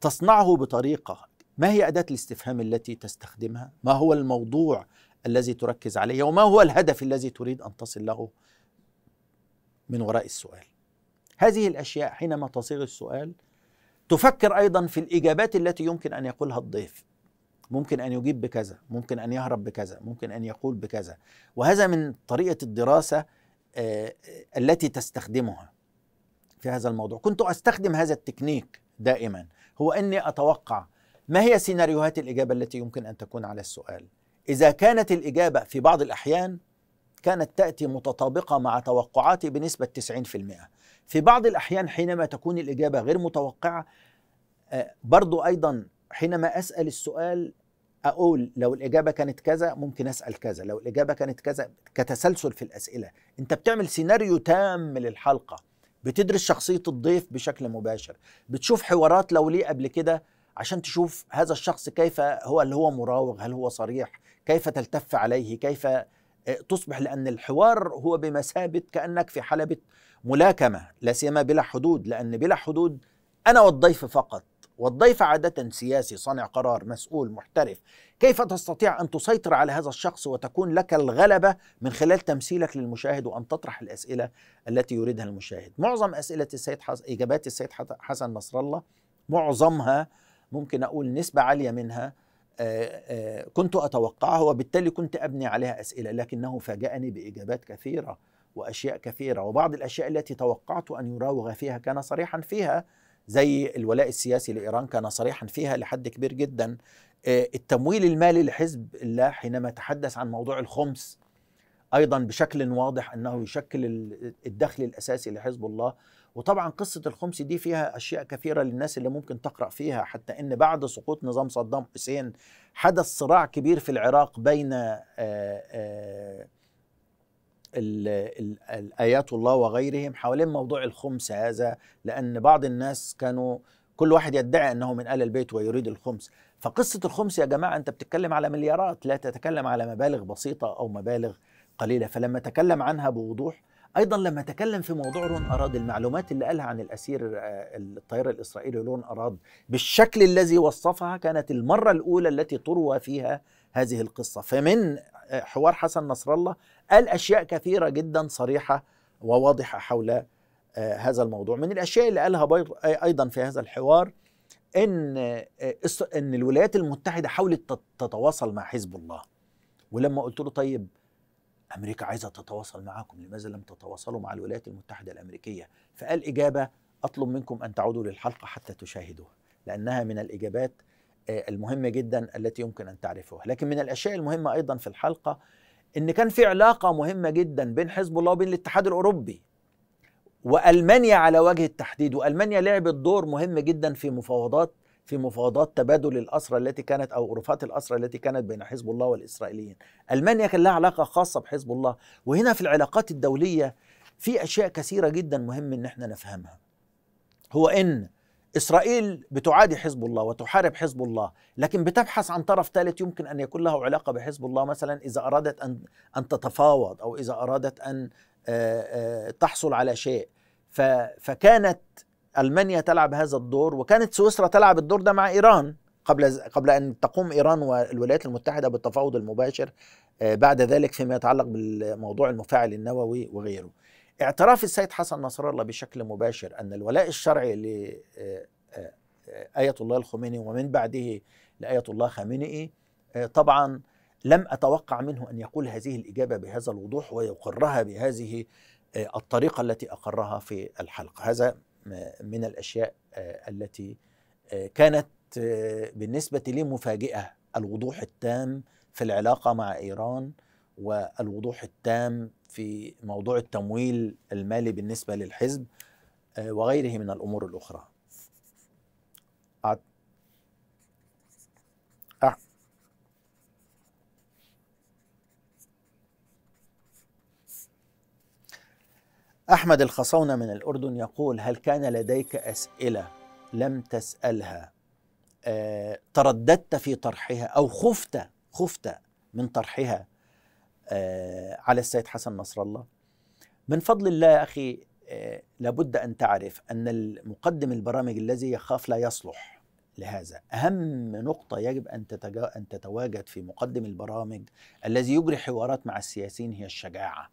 تصنعه بطريقة ما هي أداة الاستفهام التي تستخدمها؟ ما هو الموضوع الذي تركز عليه؟ وما هو الهدف الذي تريد أن تصل له من وراء السؤال؟ هذه الأشياء حينما تصيغ السؤال تفكر أيضا في الإجابات التي يمكن أن يقولها الضيف ممكن أن يجيب بكذا ممكن أن يهرب بكذا ممكن أن يقول بكذا وهذا من طريقة الدراسة آه، التي تستخدمها في هذا الموضوع كنت أستخدم هذا التكنيك دائما هو أني أتوقع ما هي سيناريوهات الإجابة التي يمكن أن تكون على السؤال إذا كانت الإجابة في بعض الأحيان كانت تأتي متطابقة مع توقعاتي بنسبة 90% في بعض الأحيان حينما تكون الإجابة غير متوقعة آه، برضو أيضا حينما أسأل السؤال أقول لو الإجابة كانت كذا ممكن أسأل كذا لو الإجابة كانت كذا كتسلسل في الأسئلة أنت بتعمل سيناريو تام للحلقة بتدرس شخصية الضيف بشكل مباشر بتشوف حوارات لو ليه قبل كده عشان تشوف هذا الشخص كيف هو اللي هو مراوغ هل هو صريح كيف تلتف عليه كيف آه، تصبح لأن الحوار هو بمثابة كأنك في حلبة ملاكمة لا سيما بلا حدود لأن بلا حدود أنا والضيف فقط والضيف عادة سياسي صانع قرار مسؤول محترف كيف تستطيع أن تسيطر على هذا الشخص وتكون لك الغلبة من خلال تمثيلك للمشاهد وأن تطرح الأسئلة التي يريدها المشاهد معظم أسئلة السيد حس... إجابات السيد حسن نصر الله معظمها ممكن أقول نسبة عالية منها آآ آه، آآ آه، كنت أتوقعها وبالتالي كنت أبني عليها أسئلة لكنه فاجأني بإجابات كثيرة وأشياء كثيرة وبعض الأشياء التي توقعت أن يراوغ فيها كان صريحا فيها زي الولاء السياسي لإيران كان صريحا فيها لحد كبير جدا آه، التمويل المالي لحزب الله حينما تحدث عن موضوع الخمس ايضا بشكل واضح انه يشكل الدخل الاساسي لحزب الله وطبعا قصه الخمس دي فيها اشياء كثيره للناس اللي ممكن تقرا فيها حتى ان بعد سقوط نظام صدام حسين حدث صراع كبير في العراق بين آآ آه، آآ آه، الآيات الله وغيرهم حوالين موضوع الخمس هذا لأن بعض الناس كانوا كل واحد يدعي أنه من آل البيت ويريد الخمس فقصة الخمس يا جماعة أنت بتتكلم على مليارات لا تتكلم على مبالغ بسيطة أو مبالغ قليلة فلما تكلم عنها بوضوح ايضا لما تكلم في موضوع رون اراد المعلومات اللي قالها عن الاسير آه، الطيار الاسرائيلي رون اراد بالشكل الذي وصفها كانت المره الاولى التي تروى فيها هذه القصه فمن حوار حسن نصر الله قال اشياء كثيره جدا صريحه وواضحه حول آه، هذا الموضوع من الاشياء اللي قالها ايضا في هذا الحوار ان آه، ان الولايات المتحده حاولت تتواصل مع حزب الله ولما قلت له طيب امريكا عايزه تتواصل معاكم لماذا لم تتواصلوا مع الولايات المتحده الامريكيه فقال اجابه اطلب منكم ان تعودوا للحلقه حتى تشاهدوها لانها من الاجابات آه، المهمة جدا التي يمكن أن تعرفوها لكن من الأشياء المهمة أيضا في الحلقة أن كان في علاقة مهمة جدا بين حزب الله وبين الاتحاد الأوروبي وألمانيا على وجه التحديد وألمانيا لعبت دور مهم جدا في مفاوضات في مفاوضات تبادل الأسرى التي كانت أو رفات الأسرى التي كانت بين حزب الله والإسرائيليين ألمانيا كان لها علاقة خاصة بحزب الله وهنا في العلاقات الدولية في أشياء كثيرة جدا مهم أن احنا نفهمها هو أن إسرائيل بتعادي حزب الله وتحارب حزب الله لكن بتبحث عن طرف ثالث يمكن أن يكون له علاقة بحزب الله مثلا إذا أرادت أن, أن تتفاوض أو إذا أرادت أن آه، آه، تحصل على شيء فكانت ألمانيا تلعب هذا الدور وكانت سويسرا تلعب الدور ده مع إيران قبل قبل ان تقوم ايران والولايات المتحده بالتفاوض المباشر آه، بعد ذلك فيما يتعلق بالموضوع المفاعل النووي وغيره. اعتراف السيد حسن نصر الله بشكل مباشر أن الولاء الشرعي لآية آه، آه، الله الخميني ومن بعده لآية الله خامنئي آه، طبعا لم أتوقع منه أن يقول هذه الإجابة بهذا الوضوح ويقرها بهذه الطريقة التي أقرها في الحلقة هذا من الأشياء التي كانت بالنسبة لي مفاجئة الوضوح التام في العلاقة مع إيران والوضوح التام في موضوع التمويل المالي بالنسبة للحزب آه، وغيره من الأمور الأخرى أحمد الخصونة من الأردن يقول هل كان لديك أسئلة لم تسألها آه، ترددت في طرحها أو خفت خفت من طرحها آه، على السيد حسن نصر الله من فضل الله يا أخي آه، لابد أن تعرف أن المقدم البرامج الذي يخاف لا يصلح لهذا أهم نقطة يجب أن, تتجا... أن تتواجد في مقدم البرامج الذي يجري حوارات مع السياسيين هي الشجاعة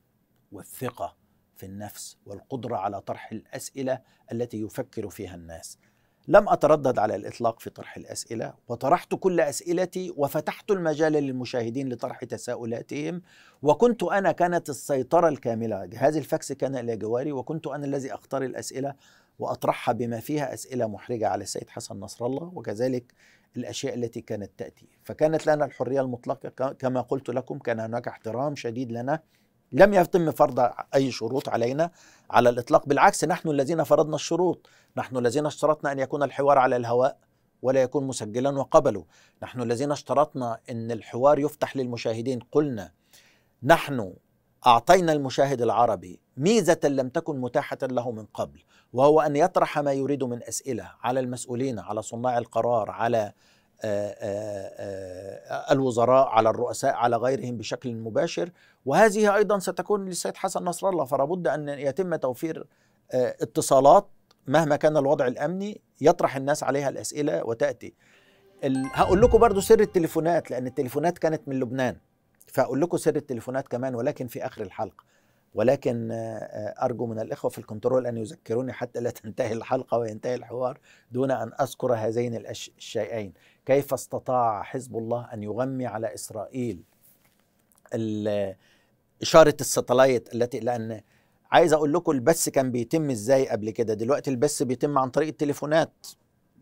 والثقة في النفس والقدرة على طرح الأسئلة التي يفكر فيها الناس لم أتردد على الإطلاق في طرح الأسئلة وطرحت كل أسئلتي وفتحت المجال للمشاهدين لطرح تساؤلاتهم وكنت أنا كانت السيطرة الكاملة جهاز الفاكس كان إلى جواري وكنت أنا الذي أختار الأسئلة وأطرحها بما فيها أسئلة محرجة على السيد حسن نصر الله وكذلك الأشياء التي كانت تأتي فكانت لنا الحرية المطلقة كما قلت لكم كان هناك احترام شديد لنا لم يتم فرض أي شروط علينا على الإطلاق بالعكس نحن الذين فرضنا الشروط نحن الذين اشترطنا أن يكون الحوار على الهواء ولا يكون مسجلا وقبله نحن الذين اشترطنا أن الحوار يفتح للمشاهدين قلنا نحن أعطينا المشاهد العربي ميزة لم تكن متاحة له من قبل وهو أن يطرح ما يريد من أسئلة على المسؤولين على صناع القرار على آه، آه، آه، الوزراء على الرؤساء على غيرهم بشكل مباشر وهذه أيضا ستكون للسيد حسن نصر الله فلابد أن يتم توفير اتصالات مهما كان الوضع الأمني يطرح الناس عليها الأسئلة وتأتي هقول لكم برضو سر التليفونات لأن التليفونات كانت من لبنان فأقول لكم سر التليفونات كمان ولكن في آخر الحلقة ولكن آه، أرجو من الإخوة في الكنترول أن يذكروني حتى لا تنتهي الحلقة وينتهي الحوار دون أن أذكر هذين الشيئين كيف استطاع حزب الله أن يغمي على إسرائيل إشارة الستلايت التي لأن عايز أقول لكم البث كان بيتم إزاي قبل كده دلوقتي البث بيتم عن طريق التليفونات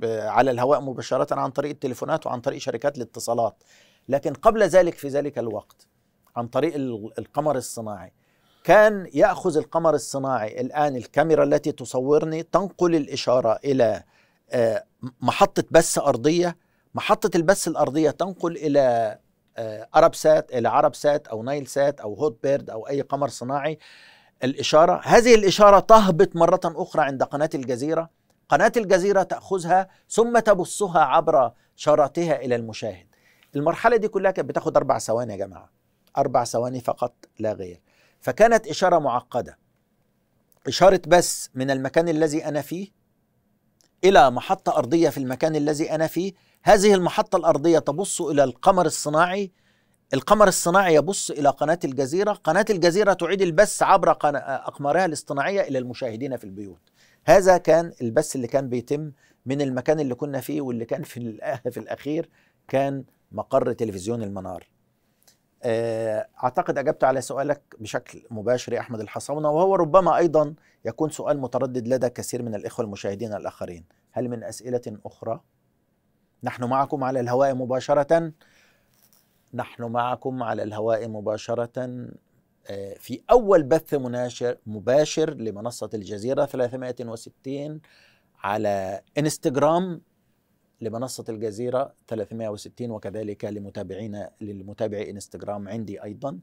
على الهواء مباشرة عن طريق التليفونات وعن طريق شركات الاتصالات لكن قبل ذلك في ذلك الوقت عن طريق القمر الصناعي كان ياخذ القمر الصناعي الان الكاميرا التي تصورني تنقل الاشاره الى آه، محطه بث ارضيه محطه البث الارضيه تنقل الى آه، ارب سات الى عرب سات او نايل سات او هوت بيرد او اي قمر صناعي الاشاره هذه الاشاره تهبط مره اخرى عند قناه الجزيره قناه الجزيره تاخذها ثم تبصها عبر شارتها الى المشاهد المرحله دي كلها كانت بتاخد اربع ثواني يا جماعه اربع ثواني فقط لا غير فكانت إشارة معقدة إشارة بس من المكان الذي أنا فيه إلى محطة أرضية في المكان الذي أنا فيه هذه المحطة الأرضية تبص إلى القمر الصناعي القمر الصناعي يبص إلى قناة الجزيرة قناة الجزيرة تعيد البث عبر أقمارها الاصطناعية إلى المشاهدين في البيوت هذا كان البث اللي كان بيتم من المكان اللي كنا فيه واللي كان في, في الأخير كان مقر تلفزيون المنار آه، اعتقد اجبت على سؤالك بشكل مباشر يا احمد الحصاونه وهو ربما ايضا يكون سؤال متردد لدى كثير من الاخوه المشاهدين الاخرين هل من اسئله اخرى نحن معكم على الهواء مباشره نحن معكم على الهواء مباشره آه، في اول بث مناشر مباشر لمنصه الجزيره 360 على انستغرام لمنصة الجزيرة 360 وكذلك لمتابعينا للمتابعي انستغرام عندي أيضا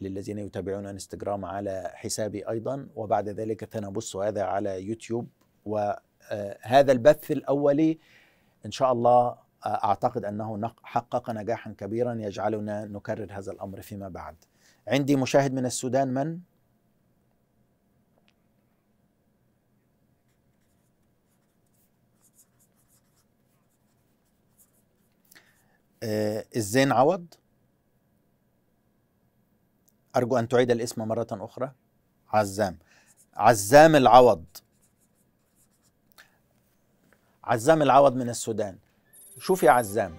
للذين يتابعون انستغرام على حسابي أيضا وبعد ذلك سنبث هذا على يوتيوب وهذا آه، البث الأولي إن شاء الله آه، أعتقد أنه حقق نجاحا كبيرا يجعلنا نكرر هذا الأمر فيما بعد عندي مشاهد من السودان من؟ الزين آه، عوض ارجو ان تعيد الاسم مره اخرى عزام عزام العوض عزام العوض من السودان شوف يا عزام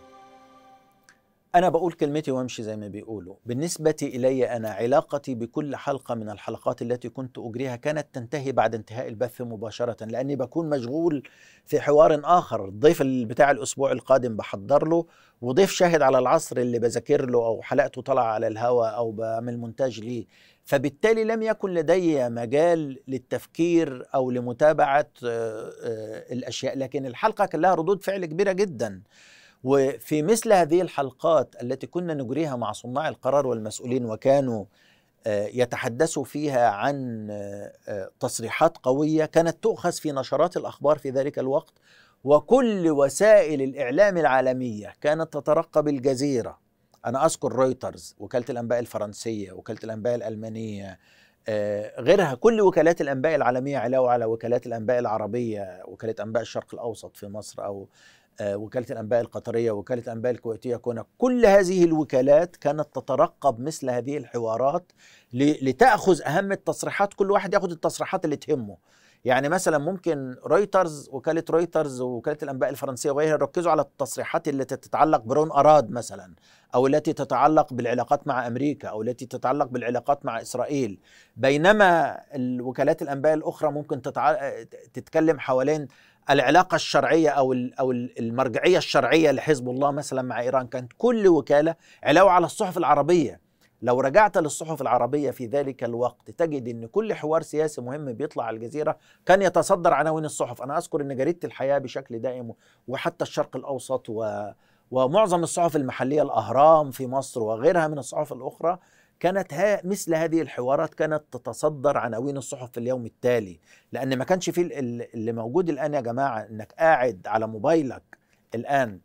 أنا بقول كلمتي وأمشي زي ما بيقولوا بالنسبة إلي أنا علاقتي بكل حلقة من الحلقات التي كنت أجريها كانت تنتهي بعد انتهاء البث مباشرة لأني بكون مشغول في حوار آخر الضيف بتاع الأسبوع القادم بحضر له وضيف شاهد على العصر اللي بذاكر له أو حلقته طلع على الهواء أو بعمل مونتاج ليه فبالتالي لم يكن لدي مجال للتفكير أو لمتابعة آه، آه، الأشياء لكن الحلقة كان لها ردود فعل كبيرة جداً وفي مثل هذه الحلقات التي كنا نجريها مع صناع القرار والمسؤولين وكانوا آه، يتحدثوا فيها عن آه، آه، تصريحات قويه كانت تؤخذ في نشرات الاخبار في ذلك الوقت وكل وسائل الاعلام العالميه كانت تترقب الجزيره انا اذكر رويترز وكاله الانباء الفرنسيه وكاله الانباء الالمانيه غيرها كل وكالات الانباء العالميه علاوه على وكالات الانباء العربيه وكاله انباء الشرق الاوسط في مصر او آه، وكاله الانباء القطريه وكاله الانباء الكويتيه كنا كل هذه الوكالات كانت تترقب مثل هذه الحوارات لتاخذ اهم التصريحات كل واحد ياخذ التصريحات اللي تهمه يعني مثلا ممكن رويترز وكاله رويترز وكاله الانباء الفرنسيه وغيرها ركزوا على التصريحات التي تتعلق برون اراد مثلا او التي تتعلق بالعلاقات مع امريكا او التي تتعلق بالعلاقات مع اسرائيل بينما الوكالات الانباء الاخرى ممكن تتكلم حوالين العلاقه الشرعيه او او المرجعيه الشرعيه لحزب الله مثلا مع ايران كانت كل وكاله علاوه على الصحف العربيه لو رجعت للصحف العربيه في ذلك الوقت تجد ان كل حوار سياسي مهم بيطلع على الجزيره كان يتصدر عناوين الصحف انا اذكر ان جريده الحياه بشكل دائم وحتى الشرق الاوسط و ومعظم الصحف المحليه الاهرام في مصر وغيرها من الصحف الاخرى كانت ها مثل هذه الحوارات كانت تتصدر عناوين الصحف في اليوم التالي لان ما كانش فيه اللي موجود الان يا جماعه انك قاعد على موبايلك الان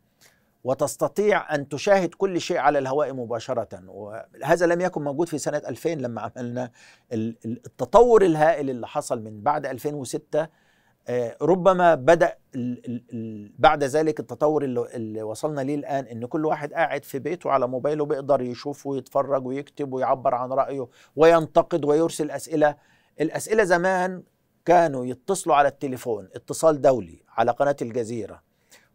وتستطيع أن تشاهد كل شيء على الهواء مباشرة وهذا لم يكن موجود في سنة 2000 لما عملنا التطور الهائل اللي حصل من بعد 2006 آه، ربما بدا بعد ذلك التطور اللي وصلنا ليه الان ان كل واحد قاعد في بيته على موبايله بيقدر يشوف ويتفرج ويكتب ويعبر عن رايه وينتقد ويرسل اسئله الاسئله زمان كانوا يتصلوا على التليفون اتصال دولي على قناه الجزيره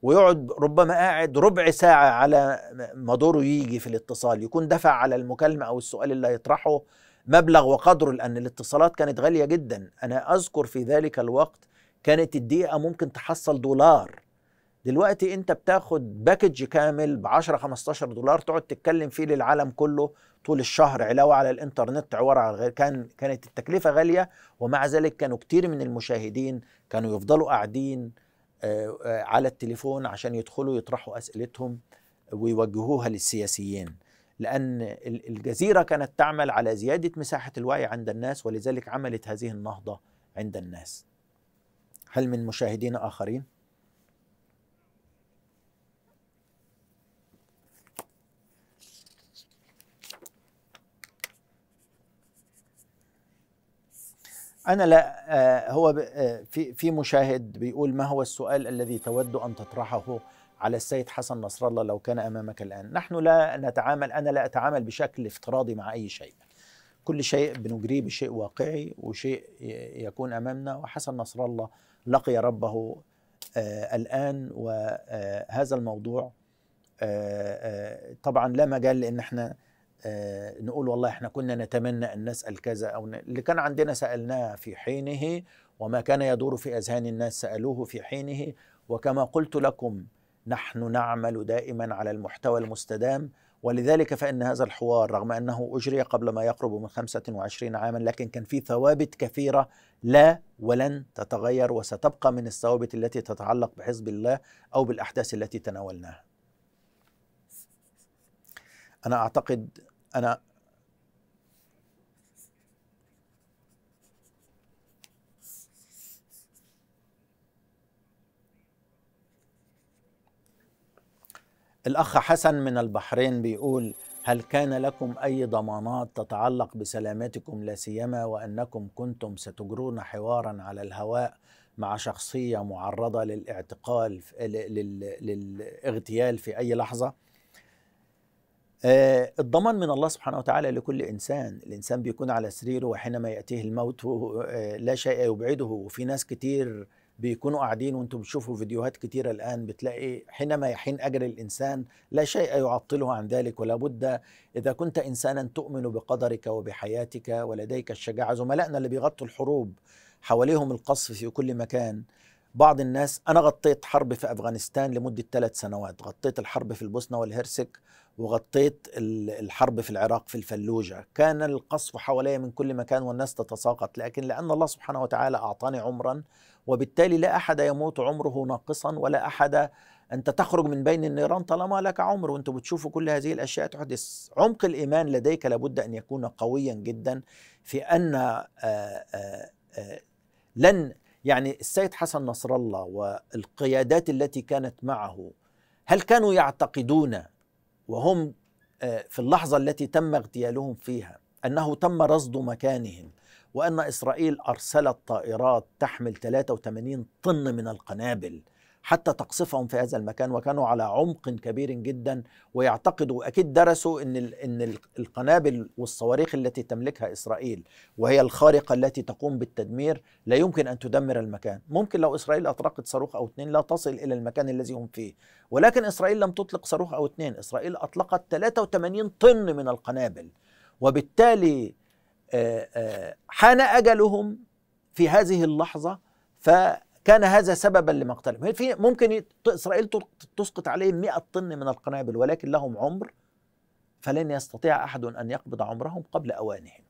ويقعد ربما قاعد ربع ساعه على ما دوره يجي في الاتصال يكون دفع على المكالمه او السؤال اللي هيطرحه مبلغ وقدره لان الاتصالات كانت غاليه جدا انا اذكر في ذلك الوقت كانت الدقيقة ممكن تحصل دولار دلوقتي انت بتاخد باكج كامل ب 10 15 دولار تقعد تتكلم فيه للعالم كله طول الشهر علاوه على الانترنت عباره على غير كان كانت التكلفه غاليه ومع ذلك كانوا كتير من المشاهدين كانوا يفضلوا قاعدين آه، آه، على التليفون عشان يدخلوا يطرحوا اسئلتهم ويوجهوها للسياسيين لان الجزيره كانت تعمل على زياده مساحه الوعي عند الناس ولذلك عملت هذه النهضه عند الناس هل من مشاهدين آخرين؟ أنا لا آه، هو آه، في في مشاهد بيقول ما هو السؤال الذي تود أن تطرحه على السيد حسن نصر الله لو كان أمامك الآن نحن لا نتعامل أنا لا أتعامل بشكل افتراضي مع أي شيء كل شيء بنجريه بشيء واقعي وشيء يكون أمامنا وحسن نصر الله لقي ربه آه، الآن وهذا الموضوع آه، آه، طبعا لا مجال لأن احنا نقول والله احنا كنا نتمنى أن نسأل كذا أو اللي كان عندنا سألناه في حينه وما كان يدور في أذهان الناس سألوه في حينه وكما قلت لكم نحن نعمل دائما على المحتوى المستدام ولذلك فإن هذا الحوار رغم أنه أجري قبل ما يقرب من 25 عاما لكن كان في ثوابت كثيرة لا ولن تتغير وستبقى من الثوابت التي تتعلق بحزب الله أو بالأحداث التي تناولناها أنا أعتقد أنا الأخ حسن من البحرين بيقول هل كان لكم أي ضمانات تتعلق بسلامتكم لا سيما وأنكم كنتم ستجرون حوارا على الهواء مع شخصية معرضة للاعتقال للاغتيال في أي لحظة آه، الضمان من الله سبحانه وتعالى لكل إنسان الإنسان بيكون على سريره وحينما يأتيه الموت آه، لا شيء يبعده وفي ناس كتير بيكونوا قاعدين وانتم بتشوفوا فيديوهات كتيرة الآن بتلاقي حينما يحين أجر الإنسان لا شيء يعطله عن ذلك ولا بد إذا كنت إنسانا تؤمن بقدرك وبحياتك ولديك الشجاعة زملائنا اللي بيغطوا الحروب حواليهم القصف في كل مكان بعض الناس أنا غطيت حرب في أفغانستان لمدة ثلاث سنوات غطيت الحرب في البوسنة والهرسك وغطيت الحرب في العراق في الفلوجة كان القصف حواليا من كل مكان والناس تتساقط لكن لأن الله سبحانه وتعالى أعطاني عمرا وبالتالي لا أحد يموت عمره ناقصا ولا أحد أنت تخرج من بين النيران طالما لك عمر وانت بتشوفوا كل هذه الأشياء تحدث عمق الإيمان لديك لابد أن يكون قويا جدا في أن آآ آه، آآ آه، آه، لن يعني السيد حسن نصر الله والقيادات التي كانت معه هل كانوا يعتقدون وهم في اللحظة التي تم اغتيالهم فيها أنه تم رصد مكانهم وأن إسرائيل أرسلت طائرات تحمل 83 طن من القنابل حتى تقصفهم في هذا المكان وكانوا على عمق كبير جدا ويعتقدوا اكيد درسوا ان ان القنابل والصواريخ التي تملكها اسرائيل وهي الخارقه التي تقوم بالتدمير لا يمكن ان تدمر المكان، ممكن لو اسرائيل اطلقت صاروخ او اثنين لا تصل الى المكان الذي هم فيه، ولكن اسرائيل لم تطلق صاروخ او اثنين، اسرائيل اطلقت 83 طن من القنابل وبالتالي حان أجلهم في هذه اللحظة فكان هذا سببا لمقتلهم في ممكن إسرائيل تسقط عليهم 100 طن من القنابل ولكن لهم عمر فلن يستطيع أحد أن يقبض عمرهم قبل أوانهم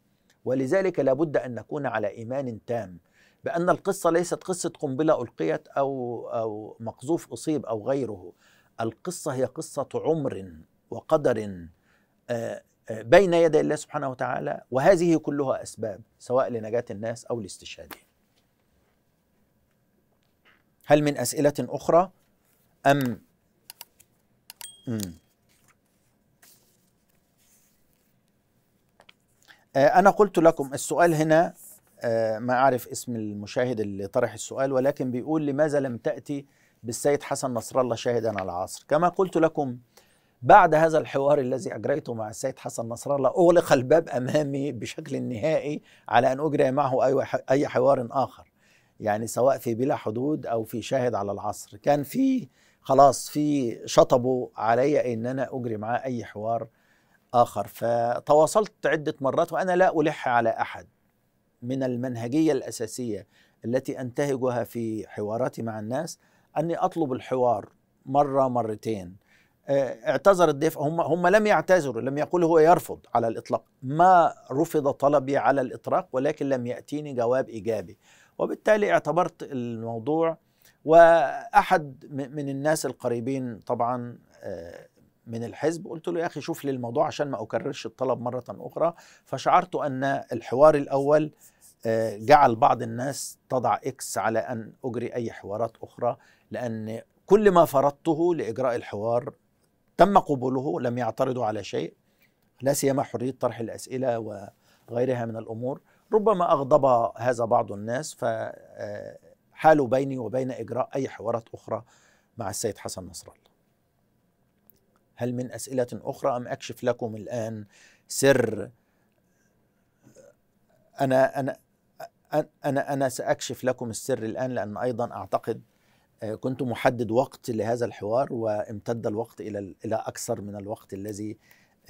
ولذلك لابد أن نكون على إيمان تام بأن القصة ليست قصة قنبلة ألقيت أو أو مقذوف أصيب أو غيره القصة هي قصة عمر وقدر آه، بين يدي الله سبحانه وتعالى وهذه كلها اسباب سواء لنجاه الناس او لاستشهادهم. هل من اسئله اخرى ام آه، أنا قلت لكم السؤال هنا آه، ما أعرف اسم المشاهد اللي طرح السؤال ولكن بيقول لماذا لم تأتي بالسيد حسن نصر الله شاهدا على العصر كما قلت لكم بعد هذا الحوار الذي أجريته مع السيد حسن نصر الله أغلق الباب أمامي بشكل نهائي على أن أجري معه أي حوار آخر يعني سواء في بلا حدود أو في شاهد على العصر كان في خلاص في شطبوا علي أن أنا أجري معاه أي حوار آخر فتواصلت عدة مرات وأنا لا ألح على أحد من المنهجية الأساسية التي أنتهجها في حواراتي مع الناس أني أطلب الحوار مرة مرتين آه، اعتذر الضيف هم هم لم يعتذروا لم يقولوا هو يرفض على الاطلاق ما رفض طلبي على الاطراق ولكن لم ياتيني جواب ايجابي وبالتالي اعتبرت الموضوع واحد من الناس القريبين طبعا آه، من الحزب قلت له يا اخي شوف لي الموضوع عشان ما اكررش الطلب مره اخرى فشعرت ان الحوار الاول آه، جعل بعض الناس تضع اكس على ان اجري اي حوارات اخرى لان كل ما فرضته لاجراء الحوار تم قبوله لم يعترضوا على شيء لا سيما حريه طرح الاسئله وغيرها من الامور ربما اغضب هذا بعض الناس فحالوا آه، بيني وبين اجراء اي حوارات اخرى مع السيد حسن نصر الله هل من اسئله اخرى ام اكشف لكم الان سر انا انا انا انا ساكشف لكم السر الان لان ايضا اعتقد آه، كنت محدد وقت لهذا الحوار وامتد الوقت الى الى اكثر من الوقت الذي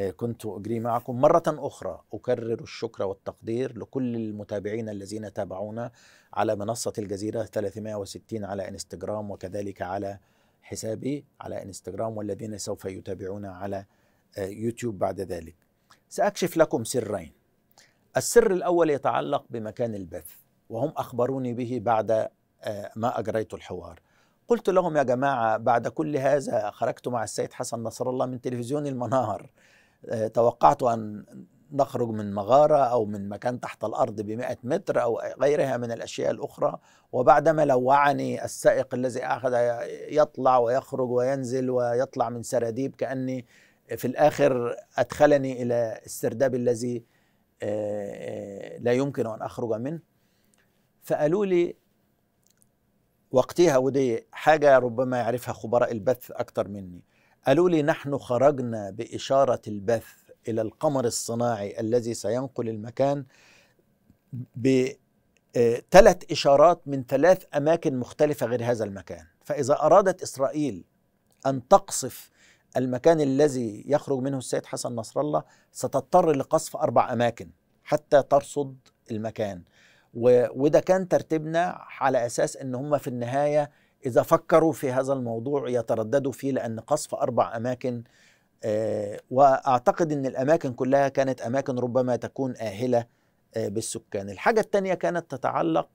آه، كنت اجري معكم مره اخرى اكرر الشكر والتقدير لكل المتابعين الذين تابعونا على منصه الجزيره 360 على انستغرام وكذلك على حسابي على انستغرام والذين سوف يتابعونا على آه، يوتيوب بعد ذلك ساكشف لكم سرين السر الاول يتعلق بمكان البث وهم اخبروني به بعد ما اجريت الحوار قلت لهم يا جماعة بعد كل هذا خرجت مع السيد حسن نصر الله من تلفزيون المنار آه، توقعت أن نخرج من مغارة أو من مكان تحت الأرض بمئة متر أو غيرها من الأشياء الأخرى وبعدما لوعني السائق الذي أخذ يطلع ويخرج وينزل ويطلع من سراديب كأني في الآخر أدخلني إلى السرداب الذي آه، آه، لا يمكن أن أخرج منه فقالوا لي وقتها ودي حاجة ربما يعرفها خبراء البث أكتر مني قالوا لي نحن خرجنا بإشارة البث إلى القمر الصناعي الذي سينقل المكان بثلاث آه، إشارات من ثلاث أماكن مختلفة غير هذا المكان فإذا أرادت إسرائيل أن تقصف المكان الذي يخرج منه السيد حسن نصر الله ستضطر لقصف أربع أماكن حتى ترصد المكان وده كان ترتيبنا على اساس ان هم في النهايه اذا فكروا في هذا الموضوع يترددوا فيه لان قصف اربع اماكن آه، واعتقد ان الاماكن كلها كانت اماكن ربما تكون اهله آه، بالسكان الحاجه الثانيه كانت تتعلق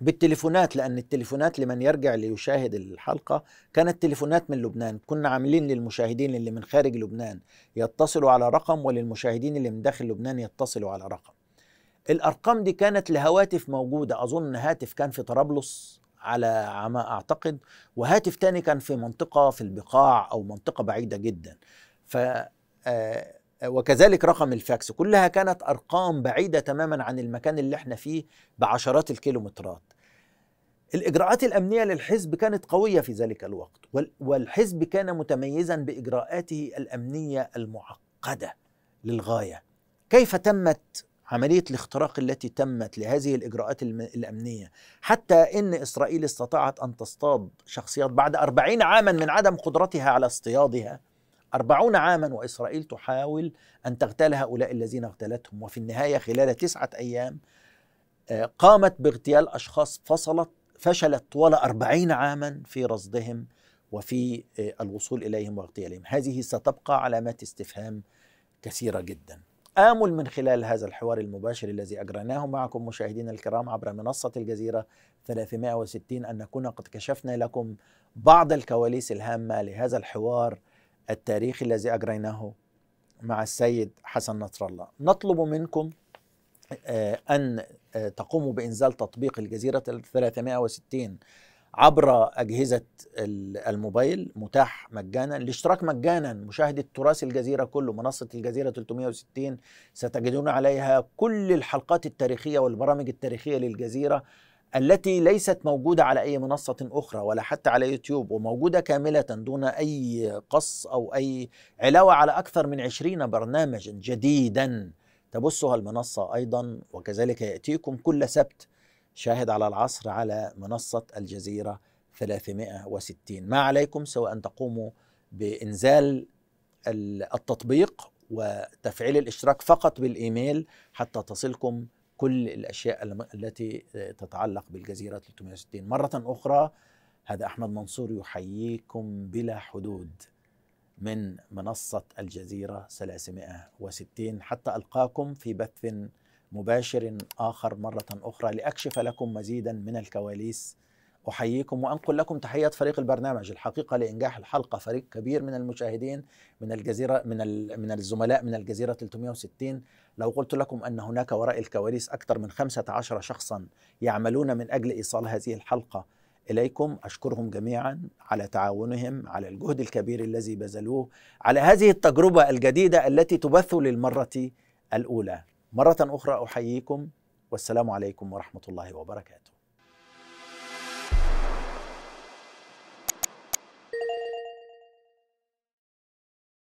بالتليفونات لان التليفونات لمن يرجع ليشاهد الحلقه كانت تليفونات من لبنان كنا عاملين للمشاهدين اللي من خارج لبنان يتصلوا على رقم وللمشاهدين اللي من داخل لبنان يتصلوا على رقم الارقام دي كانت لهواتف موجوده اظن هاتف كان في طرابلس على ما اعتقد وهاتف تاني كان في منطقه في البقاع او منطقه بعيده جدا ف آه، وكذلك رقم الفاكس كلها كانت ارقام بعيده تماما عن المكان اللي احنا فيه بعشرات الكيلومترات الاجراءات الامنيه للحزب كانت قويه في ذلك الوقت والحزب كان متميزا باجراءاته الامنيه المعقده للغايه كيف تمت عملية الاختراق التي تمت لهذه الإجراءات الأمنية حتى أن إسرائيل استطاعت أن تصطاد شخصيات بعد أربعين عاما من عدم قدرتها على اصطيادها أربعون عاما وإسرائيل تحاول أن تغتال هؤلاء الذين اغتالتهم وفي النهاية خلال تسعة أيام آه، قامت باغتيال أشخاص فصلت فشلت طوال أربعين عاما في رصدهم وفي آه، الوصول إليهم واغتيالهم هذه ستبقى علامات استفهام كثيرة جداً آمل من خلال هذا الحوار المباشر الذي أجريناه معكم مشاهدينا الكرام عبر منصة الجزيرة 360 أن نكون قد كشفنا لكم بعض الكواليس الهامة لهذا الحوار التاريخي الذي أجريناه مع السيد حسن نصر الله نطلب منكم آه، أن آه، تقوموا بإنزال تطبيق الجزيرة 360 عبر أجهزة الموبايل متاح مجانا الاشتراك مجانا مشاهدة تراث الجزيرة كله منصة الجزيرة 360 ستجدون عليها كل الحلقات التاريخية والبرامج التاريخية للجزيرة التي ليست موجودة على أي منصة أخرى ولا حتى على يوتيوب وموجودة كاملة دون أي قص أو أي علاوة على أكثر من عشرين برنامجا جديدا تبثها المنصة أيضا وكذلك يأتيكم كل سبت شاهد على العصر على منصة الجزيرة 360 ما عليكم سوى أن تقوموا بإنزال التطبيق وتفعيل الاشتراك فقط بالإيميل حتى تصلكم كل الأشياء التي تتعلق بالجزيرة 360 مرة أخرى هذا أحمد منصور يحييكم بلا حدود من منصة الجزيرة 360 حتى ألقاكم في بث مباشر آخر مرة أخرى لأكشف لكم مزيدا من الكواليس أحييكم وأنقل لكم تحية فريق البرنامج الحقيقة لإنجاح الحلقة فريق كبير من المشاهدين من الجزيرة من من الزملاء من الجزيرة 360 لو قلت لكم أن هناك وراء الكواليس أكثر من 15 شخصا يعملون من أجل إيصال هذه الحلقة إليكم أشكرهم جميعا على تعاونهم على الجهد الكبير الذي بذلوه على هذه التجربة الجديدة التي تبث للمرة الأولى مرة أخرى أحييكم والسلام عليكم ورحمة الله وبركاته